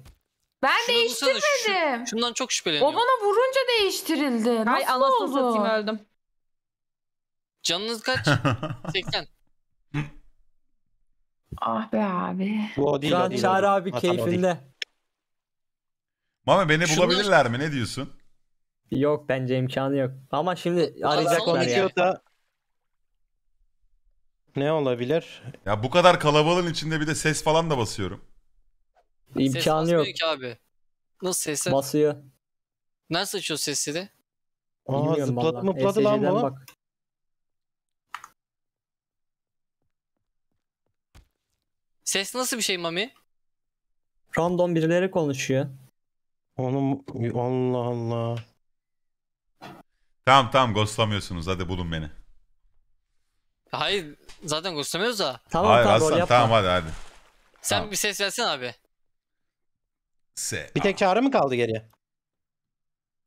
Ben Şunu değiştirmedim. şu, şundan çok şüpheleniyorum. O bana vurunca değiştirildi. Ay anasını satayım öldüm. Canınız kaç? 80. *laughs* Ah be abi. Bu o değil, Şu an değil. abi keyfinde. Mame beni bulabilirler mi? Ne diyorsun? Yok bence imkanı yok. Ama şimdi arayacaklar ya. Yani. Ne olabilir? Ya bu kadar kalabalığın içinde bir de ses falan da basıyorum. İmkanı ses yok. Ki abi. Nasıl ses? Basıyor. Nasıl açıyor sesi de? Aa zıpladı mıpladı lan bu. Bak. Ses nasıl bir şey Mami? Random birileri konuşuyor. Onun. Allah Allah. Tamam tamam ghostlamıyorsunuz hadi bulun beni. Hayır Zaten göstermiyoruz da. Tamam Hayır tamam, Aslan tamam hadi hadi. Sen tamam. bir ses versene abi. Se. Bir tek çağrı mı kaldı geriye?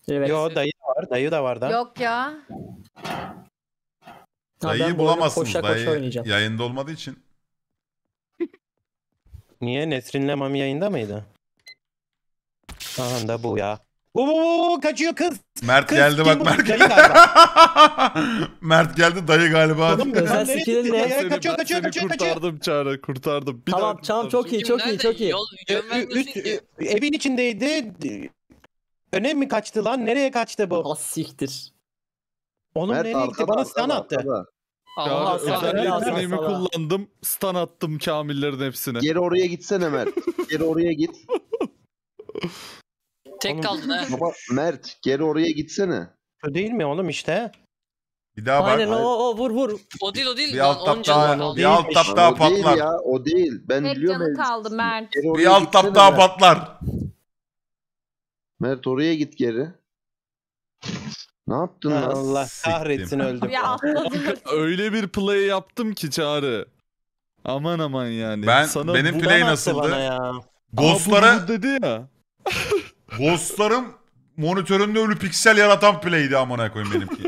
Evet. Yo dayı da var, dayı da var da. Yok ya. Dayıyı ben bulamazsınız. dayı oynayacağım. yayında olmadığı için. Niye? Nesrin'le Mami yayında mıydı? Aha da bu ya. Oo kaçıyor kız. Mert kız, geldi bak Mert. *laughs* Mert geldi dayı galiba. özel skill'in ne? Kaçıyor kaçıyor kaçıyor kaçıyor. Kurtardım Çağrı kurtardım. Bir tamam tamam çok iyi çok iyi çok iyi. E, Üst, e, evin içindeydi. Öne mi kaçtı lan? Nereye kaçtı bu? Az siktir. Onun Mert nereye gitti? Bana stun attı. Çağrı özel yeteneğimi kullandım. Stun attım Kamillerin hepsine. Geri oraya gitsene Mert. *laughs* Geri oraya git. Tek kaldın ha. Baba Mert geri oraya gitsene. Şu değil mi oğlum işte? Bir daha bak. Aynen o o vur vur. O değil o değil. Bir alt tap daha, bir alt tap daha o değil patlar. ya o değil. Ben Tek biliyorum canı kaldı Mert. Bir alt tap daha patlar. Mert oraya git geri. Ne yaptın lan? Allah kahretsin öldüm. Ya *laughs* Öyle bir play yaptım ki Çağrı. Aman aman yani. Ben- benim play nasıldı? bana Ghostlara dedi ya. *laughs* Ghostlarım monitöründe ölü piksel yaratan play'di amına koyayım benimki.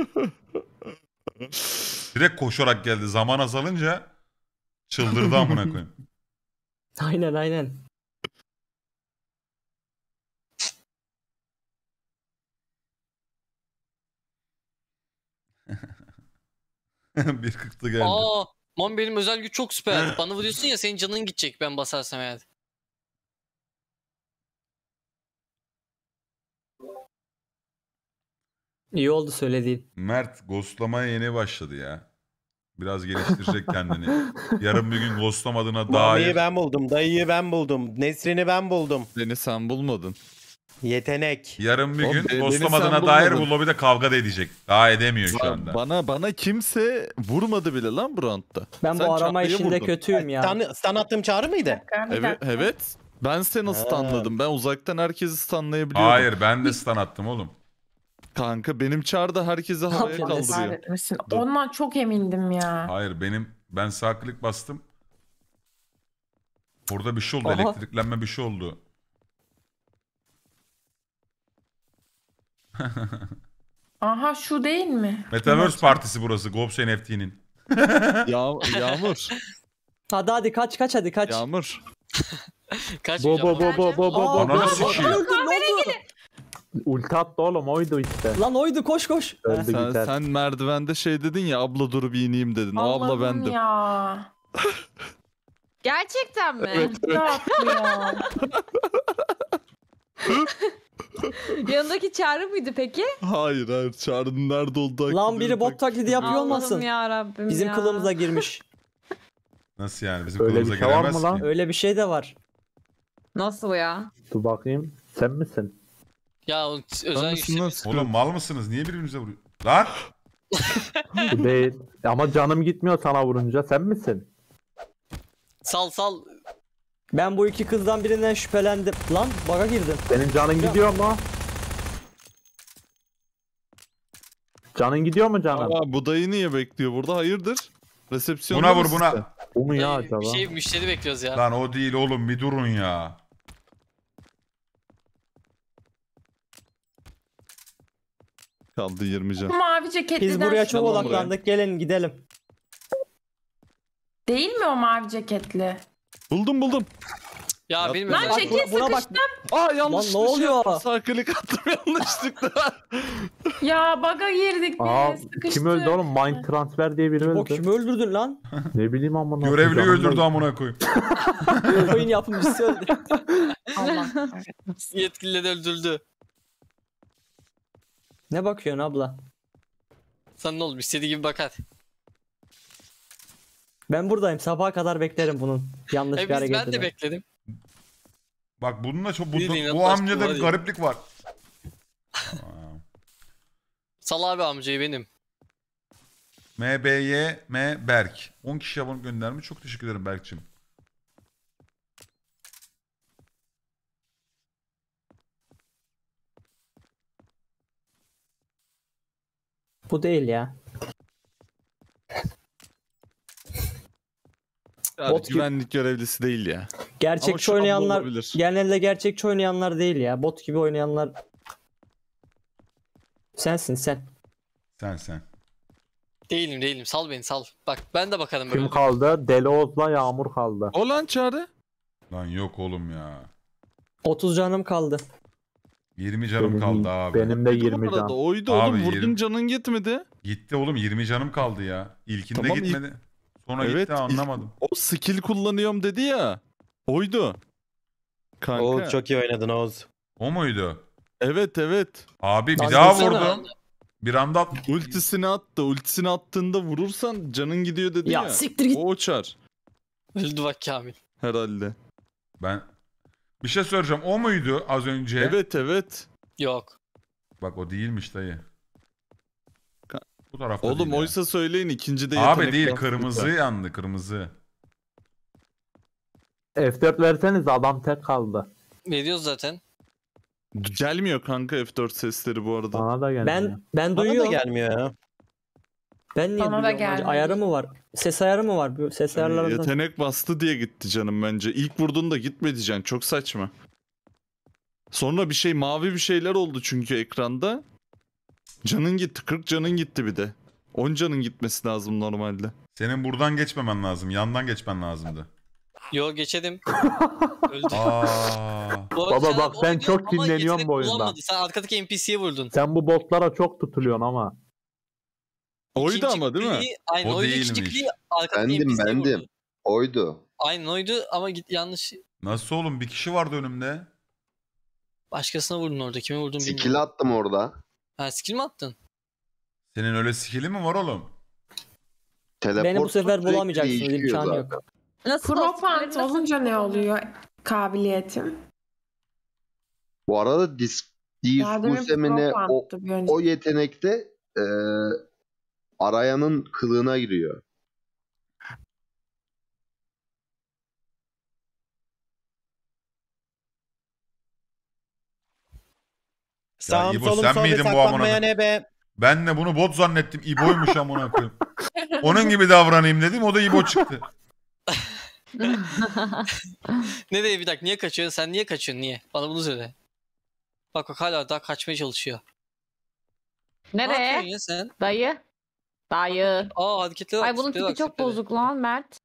Direkt koşarak geldi. Zaman azalınca çıldırdı amına koyayım. *laughs* Aynen aynen. *laughs* Bir kırktı geldi. Aa, man benim özel güç çok süper. *laughs* Bana vuruyorsun ya senin canın gidecek ben basarsam eğer. İyi oldu söylediğin. Mert ghostlamaya yeni başladı ya. Biraz geliştirecek kendini. *laughs* Yarın bir gün ghostlamadığına dair. Mami'yi ben buldum, dayıyı ben buldum, Nesrin'i ben buldum. Seni sen bulmadın. Yetenek. Yarın bir gün beni ghostlamadığına sen dair bu bulmadın. de kavga da edecek. Daha edemiyor şu anda. Bana bana kimse vurmadı bile lan bu roundda. Ben Sen bu arama çatlıyı işinde kötüyüm ya. Tan stun attığım çağrı mıydı? Evet, evet. Ben seni nasıl stunladım. Ben uzaktan herkesi stunlayabiliyordum. Hayır ben de stun attım oğlum. Kanka benim çar da herkesi havaya kaldırıyor. Ondan çok emindim ya. Hayır benim ben sağ klik bastım. Burada bir şey oldu. Aha. Elektriklenme bir şey oldu. *laughs* Aha şu değil mi? Metaverse partisi burası. Gops NFT'nin. *laughs* ya Yağmur. Hadi hadi kaç kaç hadi kaç. Yağmur. *laughs* Kaç Bo bo bo bo bo bo bo. Ananı sikiyim. Kahverengi. Ulti attı oğlum oydu işte. Lan oydu koş koş. Öldü sen, gider. sen merdivende şey dedin ya abla dur bir ineyim dedin. Anladım abla bendim. ya. *laughs* Gerçekten mi? Evet, evet. ya. *laughs* Yanındaki çağrı mıydı peki? Hayır hayır çağrının nerede olduğu Lan biri bot taklidi yapıyor Allah'ım olmasın? ya Rabbim Bizim ya. kılığımıza girmiş. *laughs* Nasıl yani bizim Öyle kılığımıza şey giremez ki. Öyle bir şey de var. Nasıl ya? Dur bakayım. Sen misin? Ya o özel işim. Oğlum mal mısınız? Niye birbirimize vuruyor? Lan! *laughs* Değil. Ama canım gitmiyor sana vurunca. Sen misin? Sal sal. Ben bu iki kızdan birinden şüphelendim. Lan baga girdim. Senin canın gidiyor mu? Canın gidiyor mu canım? Aa, bu dayı niye bekliyor burada? Hayırdır? Resepsiyon Buna vur buna. Bu mu ya acaba? Bir şey müşteri bekliyoruz ya. Lan o değil oğlum bir durun ya. Kaldı 20 can. Mavi ceketliden. Biz buraya çok Tamam buraya. odaklandık. Gelin gidelim. Değil mi o mavi ceketli? Buldum buldum. Ya Yapma. Lan Bak, çekil buna- buna bak. Aa yanlış. Lan ne oluyor? Sağ klik attım *laughs* yanlışlıkla. Ya baga girdik biz. Sıkıştık. kim öldü oğlum? Mind transfer diye biri O öldü. kim öldürdün lan? Ne bileyim amına. Görevli öldürdü amına koyayım. *laughs* Oyun yapımcısı öldü. Allah. *laughs* Yetkililer öldürüldü. Ne bakıyorsun abla? Sen ne oğlum istediği gibi bak hadi. Ben buradayım. Sabaha kadar beklerim bunun. Yanlış E bir biz, ben de bekledim. Bak bununla çok bunda, bu amcada bir gariplik var. Aa. *laughs* Sal abi amcayı benim. MBY M Berk. 10 kişi abone göndermiş. Çok teşekkür ederim Berkçim. Bu değil ya. Abi bot güvenlik gibi. görevlisi değil ya. Gerçekçi oynayanlar genelde gerçekçi oynayanlar değil ya. Bot gibi oynayanlar sensin sen. Sen sen. Değilim değilim. Sal beni sal. Bak ben de bakarım böyle. Kim kaldı? Deli Yağmur kaldı. Olan çağırdı? Lan yok oğlum ya. 30 canım kaldı. 20 canım Benim- kaldı abi. Benim de 20 canım Arada oydu Abi, oğlum vurdun yirmi- canın gitmedi. Gitti oğlum 20 canım kaldı ya. İlkinde Tamam, ilk- gitmedi. Sonra Evet, gitti ilk- anlamadım. O skill kullanıyorum dedi ya. Oydu. Kanka. Oğuz çok iyi oynadın Oğuz. O muydu? Evet evet. Abi bir Lan daha gitsene. Bir anda Ultisini attı. Ultisini attığında vurursan canın gidiyor dedi ya. Ya siktir git. O uçar Öldü bak Kamil. herhalde. ben bir şey soracağım. O muydu az önce? Evet evet. Yok. Bak o değilmiş dayı. Bu tarafta Oğlum değil oysa ya. söyleyin ikinci de Abi değil kırmızı yandı kırmızı. F4 verseniz adam tek kaldı. Veriyoruz zaten. Gelmiyor kanka F4 sesleri bu arada. Bana da gelmiyor. Ben ben Bana duyuyorum. da gelmiyor ya. Ben niye Bana da duyuyorum? gelmedi. Ayarı mı var? Ses ayarı mı var? ses hani ayarlarından... yetenek bastı diye gitti canım bence. İlk vurduğunda gitmedi can. Çok saçma. Sonra bir şey mavi bir şeyler oldu çünkü ekranda. Canın gitti. 40 canın gitti bir de. 10 canın gitmesi lazım normalde. Senin buradan geçmemen lazım. Yandan geçmen lazımdı. Yo geçedim. *laughs* Öldüm. Baba bak sen çok dinleniyorsun bu oyunda. Sen arkadaki NPC'ye vurdun. Sen bu botlara çok tutuluyorsun ama. Oydu ama değil mi? Aynen o değilmiş. Arka bendim bendim. Oydu. Aynen oydu ama git yanlış. Nasıl oğlum bir kişi vardı önümde. Başkasına vurdun orada. Kime vurdun bilmiyorum. Skill attım orada. Ha skill mi attın? Senin öyle skill'i mi var oğlum? Teleport Beni bu sefer bulamayacaksınız. imkanı yok. Nasıl Propant olunca ne oluyor kabiliyetim? Bu arada disk Diffuse o, o yetenekte e, arayanın kılığına giriyor. Sağım İbo, solum sen miydin bu amına saklanmaya Ben de bunu bot zannettim. İbo'ymuş amına koyayım. *laughs* Onun gibi davranayım dedim. O da İbo çıktı. Ne dedi bir dakika niye kaçıyorsun? Sen niye kaçıyorsun niye? Bana bunu söyle. Bak bak hala daha kaçmaya çalışıyor. Ne Nereye? yapıyorsun sen? Dayı. Dayı. Aa hareketli Ay bunun tipi çok bozuk lan Mert.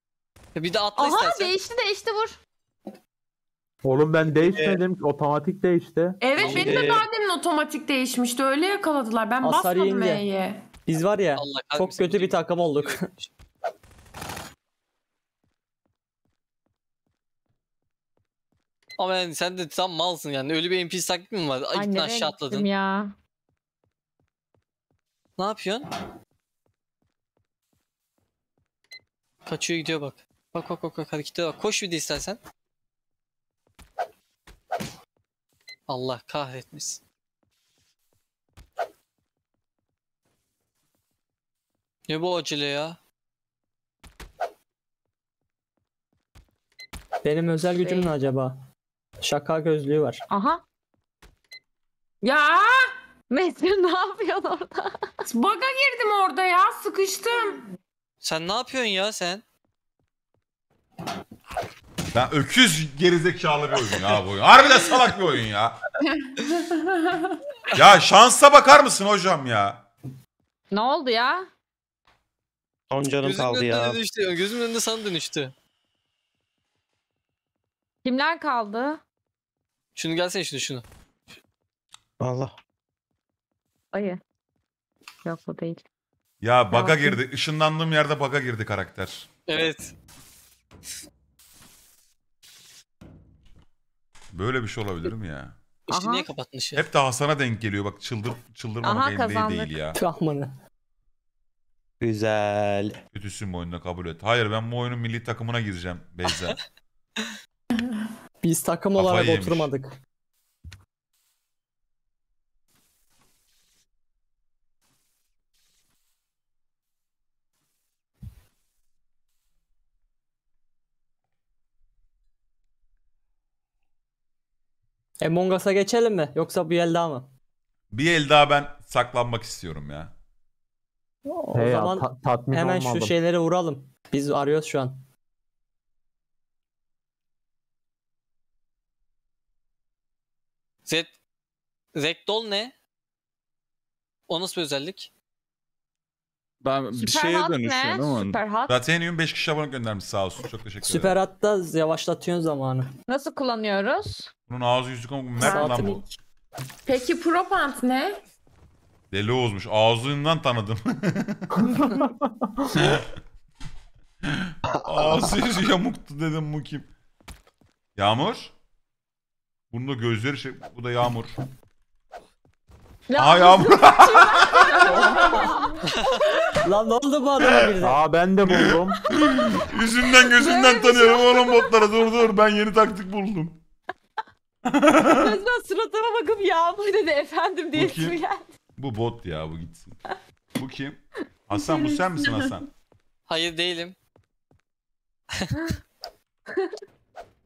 Bir de atla Aha, istersen. Aha değişti değişti vur. Oğlum ben ee, değişmedim. Ee, otomatik değişti. Evet ee, benim de daha otomatik değişmişti. Öyle yakaladılar. Ben basmadım E'ye. Biz var ya Allah çok kötü bir takım olduk. *laughs* Ama yani sen de tam malsın yani. ölü bir NPC taklit mi var? Ay, aşağı atladın. ya. Ne yapıyorsun? Kaçıyor gidiyor bak. Bak bak bak, bak hadi git bak. Koş bir de istersen. Allah kahretmesin. Ne bu acele ya? Benim özel gücüm ne acaba? Şaka gözlüğü var. Aha. Ya! Mesir ne yapıyorsun orada? Baga girdim orada ya. Sıkıştım. Sen ne yapıyorsun ya sen? Ben öküz gerizekalı bir oyun ya bu oyun. Harbiden salak bir oyun ya. ya şansa bakar mısın hocam ya? Ne oldu ya? Son canım Gözümün kaldı önünde ya. dönüştü. Gözümün önünde sana dönüştü. Kimler kaldı? Şunu gelsene şunu şunu. Allah. Ayı. Yok o değil. Ya baga girdi. Işınlandığım yerde baga girdi karakter. Evet. Böyle bir şey olabilir mi ya? Aha. niye kapattın ışığı? Hep daha sana denk geliyor. Bak çıldır, çıldırmamak Aha, elde değil ya. Rahmanı. Güzel. Kötüsün bu oyunda kabul et. Hayır ben bu oyunun milli takımına gireceğim Beyza. *laughs* Biz takım Kafayı olarak yemiş. Among Us'a geçelim mi? Yoksa bir el daha mı? Bir el daha ben saklanmak istiyorum ya. O hey zaman ya, ta hemen olmadım. şu şeylere vuralım. Biz arıyoruz şu an. Z Zekdol ne? O nasıl bir özellik? Ben bir şeye Hot dönüşüyorum ne? ama. Süper Hot. Titanium 5 kişi abone göndermiş sağ olsun. Çok teşekkür ederim. Süper hatta yavaşlatıyorsun zamanı. Nasıl kullanıyoruz? Bunun ağzı yüzük ama ne lan bu? Peki Propant ne? Deli olmuş. Ağzından tanıdım. *laughs* Ağzı yamuktu dedim bu kim? Yağmur? Bunun da gözleri şey. Bu da Yağmur. Ay yağmur. *laughs* Lan ne oldu bu adama birden? Aa ben de buldum. *laughs* Yüzünden gözünden tanıyorum şey oğlum botları. Dur dur ben yeni taktik buldum. Özmen *laughs* suratıma bakıp yağmur dedi efendim diye Bu kim? ismi geldi. Bu bot ya bu gitsin. Bu kim? Hasan bu sen misin Hasan? Hayır değilim.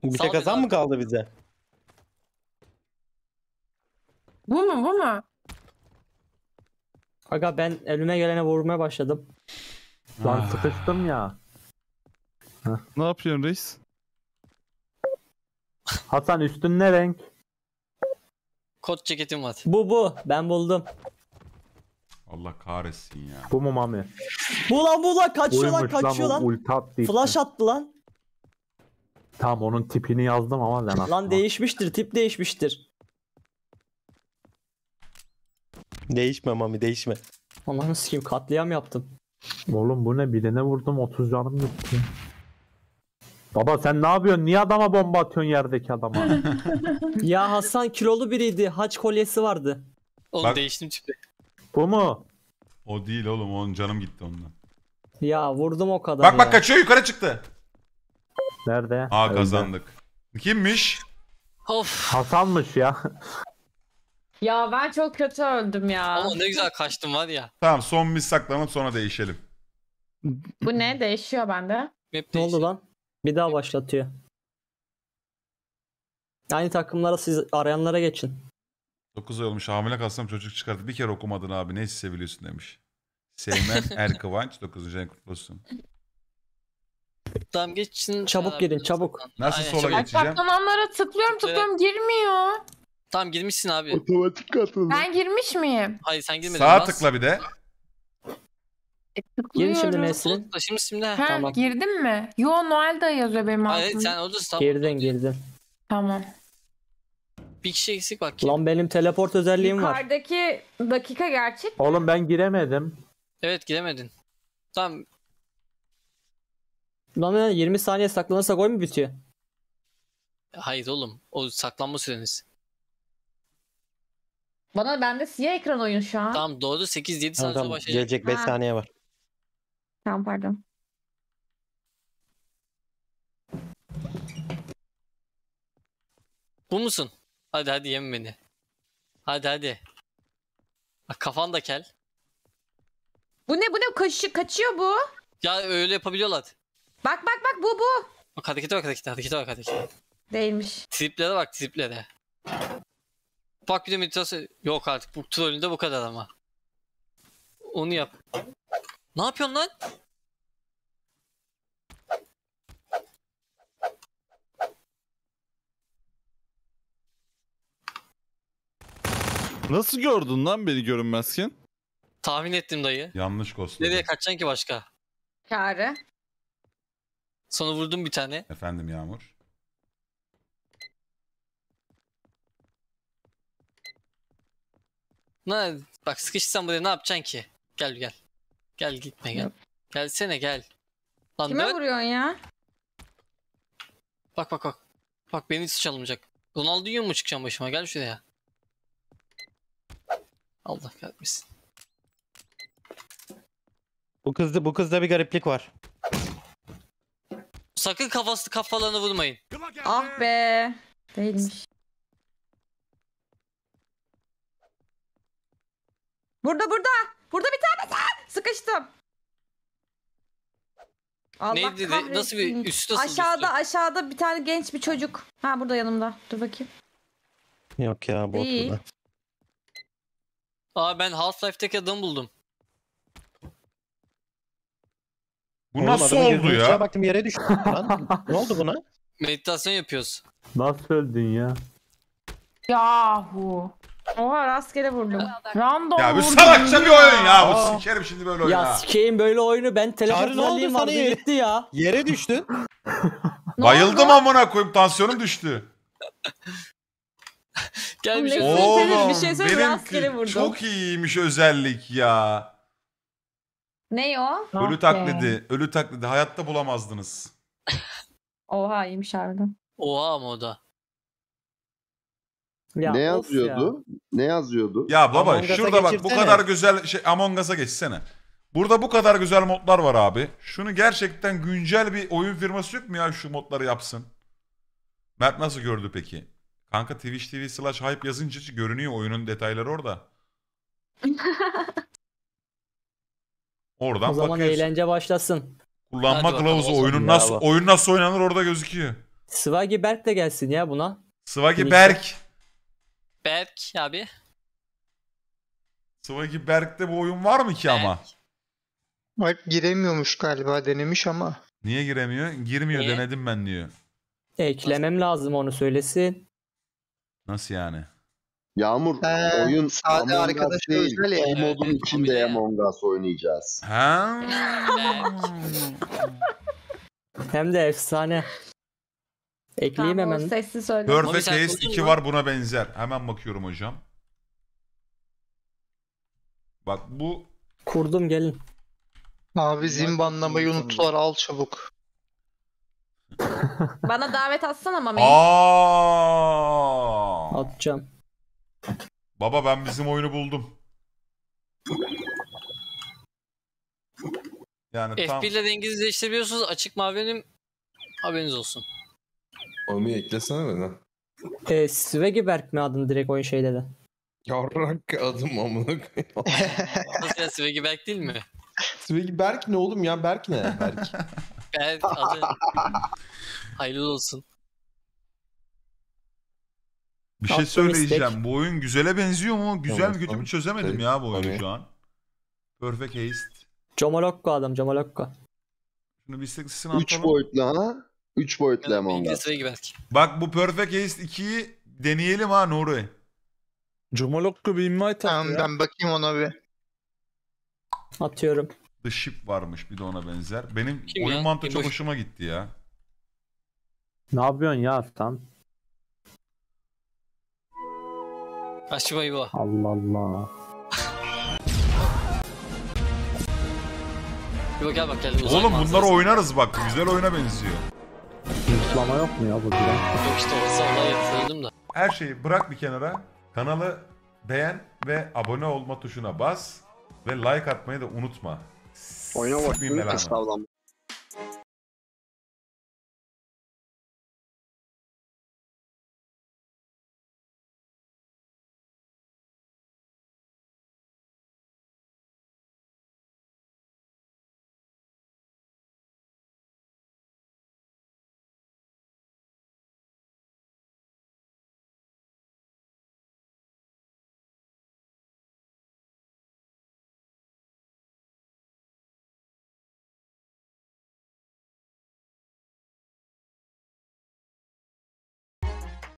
Bir Sağ tek Hasan mı kaldı bize? Bu mu bu mu? Aga ben elime gelene vurmaya başladım. Lan sıkıştım ya. Ne yapıyorsun reis? Hasan üstün ne renk? Kot ceketim var. Bu bu. Ben buldum. Allah kahretsin ya. Bu mu Mami? Bu lan bu lan kaçıyor lan Uymuş lan kaçıyor lan. ulti attı. Flash attı lan. Tam onun tipini yazdım ama ben Lan değişmiştir. Tip değişmiştir. Değişme mami değişme. Allah'ını sikeyim katliam yaptım. Oğlum bu ne birine vurdum 30 canım gitti. Baba sen ne yapıyorsun? Niye adama bomba atıyorsun yerdeki adama? *laughs* ya Hasan kilolu biriydi. Haç kolyesi vardı. Onu Bak. değiştim tipi. Bu mu? O değil oğlum. Onun canım gitti ondan. Ya vurdum o kadar Bak ya. bak kaçıyor yukarı çıktı. Nerede? Aa kazandık. Kimmiş? Of. Hasan'mış ya. Ya ben çok kötü öldüm ya. Ama ne güzel kaçtım var ya. Tamam son biz saklanalım sonra değişelim. Bu ne? Değişiyor bende. Ne oldu lan? Bir daha başlatıyor. Aynı takımlara siz arayanlara geçin. 9 ay olmuş hamile kalsam çocuk çıkardı. Bir kere okumadın abi ne seviyorsun demiş. Sevmem Er Kıvanç 9. en kutlu olsun. Tamam geçin. Çabuk Beraber çabuk. saklan. Nasıl sola Çabuk. geçeceğim? saklananlara tıklıyorum tıklıyorum girmiyor. Tamam girmişsin abi. Otomatik katıldım. Ben girmiş miyim? Hayır sen girmedin. Sağa tıkla bir de. E, Girin şimdi Nesrin. şimdi şimdi. heh. Ha, Tamam. girdim mi? Yo Noel dayı yazıyor benim Hayır altımda. sen oradasın tamam. Girdin girdin. Tamam. Bir kişi eksik bak. Lan benim teleport özelliğim var. Yukarıdaki dakika gerçek. Oğlum ben giremedim. Evet giremedin. Tamam Lan ben 20 saniye saklanırsak oyun mu bitiyor? hayır oğlum. O saklanma süreniz. Bana bende siyah ekran oyun şu an. Tamam doğru 8 7 saniye tamam, başlayacak. Gelecek 5 saniye var. Tamam pardon. Bu musun? Hadi hadi yem beni. Hadi hadi. Bak kafan da kel. Bu ne bu ne kaçıyor, kaçıyor bu. Ya öyle yapabiliyorlar. Bak bak bak bu bu. Bak harekete bak harekete harekete bak harekete. Değilmiş. de bak de. Bak bir de meditasyon. Yok artık bu trollünde bu kadar ama. Onu yap. Ne yapıyorsun lan? Nasıl gördün lan beni görünmezken? Tahmin ettim dayı. Yanlış ghostladı. Nereye kaçacaksın ki başka? Çağrı. Sana vurdum bir tane. Efendim Yağmur. Ne, bak sıkışsan buraya ne yapacaksın ki? Gel gel. Gel gitme gel. Gelsene gel. Lan Kime dön. vuruyorsun ya? Bak bak bak. Bak beni hiç çalmayacak. Ronaldinho mu çıkacağım başıma? Gel şuraya. Allah kahretmesin. Bu kızda bu kızda bir gariplik var. Sakın kafası kafalarını vurmayın. Ah be. Değilmiş. Burada burada. Burada bir tane. Sıkıştım. Allah Neydi? de Nasıl bir üstü Aşağıda üstü? aşağıda bir tane genç bir çocuk. Ha burada yanımda. Dur bakayım. Yok ya bu Değil. Aa ben half Life'teki adam buldum. Bu nasıl Oğlum, oldu ya? ya? Baktım yere düştü *laughs* ne oldu buna? Meditasyon yapıyoruz. Nasıl öldün ya? Yahu. Oha rastgele vurdum. Random Ya bu vurdum. salakça bir oyun ya. Bu Aa. sikerim şimdi böyle oyun Ya sikeyim böyle oyunu ben Çağrı ne telefon oldu sana gitti ya. Yere düştü. *laughs* Bayıldım oldu? amına koyayım tansiyonum düştü. Gel bir şey Oğlum, bir şey söyle, şey rastgele vurdum. çok iyiymiş özellik ya. Ne o? Ah be. Ölü taklidi. Ölü taklidi hayatta bulamazdınız. *laughs* Oha iyiymiş harbiden. Oha ama o da. Ya, ne of yazıyordu? Ne yazıyordu? Ya baba şurada bak bu kadar güzel şey Among Us'a geçsene. Burada bu kadar güzel modlar var abi. Şunu gerçekten güncel bir oyun firması yok mu ya şu modları yapsın? Mert nasıl gördü peki? Kanka Twitch TV slash hype yazınca görünüyor oyunun detayları orada. *laughs* Oradan O zaman bakıyorsun. eğlence başlasın. Kullanma bakalım, kılavuzu oyunun nasıl, oyun nasıl oynanır orada gözüküyor. Swaggy Berk de gelsin ya buna. Swaggy Neyse. Berk. Berk abi. Swaggy Berk'te bu oyun var mı ki Berk. ama? Bak giremiyormuş galiba denemiş ama. Niye giremiyor? Girmiyor Niye? denedim ben diyor. Eklemem Nasıl? lazım onu söylesin. Nasıl yani? Yağmur ee, oyun sade arkadaş değil. O modun evet, içinde ya. Among Us oynayacağız. Ha? Hem de efsane. Ekleyeyim Tamam hemen. sesli söyle. Perfect Tabii sen 2 var buna benzer. Hemen bakıyorum hocam. Bak bu Kurdum gelin. Abi zim zimbanlamayı unuttular al çabuk. *laughs* Bana davet atsana ama Aa! Atacağım. Baba ben bizim oyunu buldum. Yani tam FB ile de İngilizce değiştirebiliyorsunuz. Açık mavinin haberiniz olsun. Onu eklesene bana. E, Svegeberg mi adın direkt oyun şeyde de? Yarrak adım amına koyayım. Nasıl *laughs* ya Svegeberg değil mi? Berk ne oğlum ya? Berk ne? Berk. *laughs* Berk adı. Hayırlı olsun. Bir şey söyleyeceğim. Bu oyun güzele benziyor mu? Güzel mi Evet, kötü mü çözemedim Tabii, ya bu oyunu şu an. Perfect Haste. Comolokko adam Comolokko. Şunu bir istek sesini 3 boyutlu ha. 3 boyutlu ama Bak bu Perfect Ace 2'yi deneyelim ha Nuri. Cumalokku bir invite Tamam ben bakayım ona bir. Atıyorum. The Ship varmış bir de ona benzer. Benim Kim oyun mantığı çok boş... hoşuma gitti ya. Ne yapıyorsun ya Aftan? Aşıba yuva. Allah Allah. yuva gel bak gel. Oğlum bunları oynarız bak. Güzel oyuna benziyor. Zıplama yok mu ya burada? Yok işte orasından yatırdım da. Her şeyi bırak bir kenara. Kanalı beğen ve abone olma tuşuna bas. Ve like atmayı da unutma. Oyuna bak. Sikmeyeyim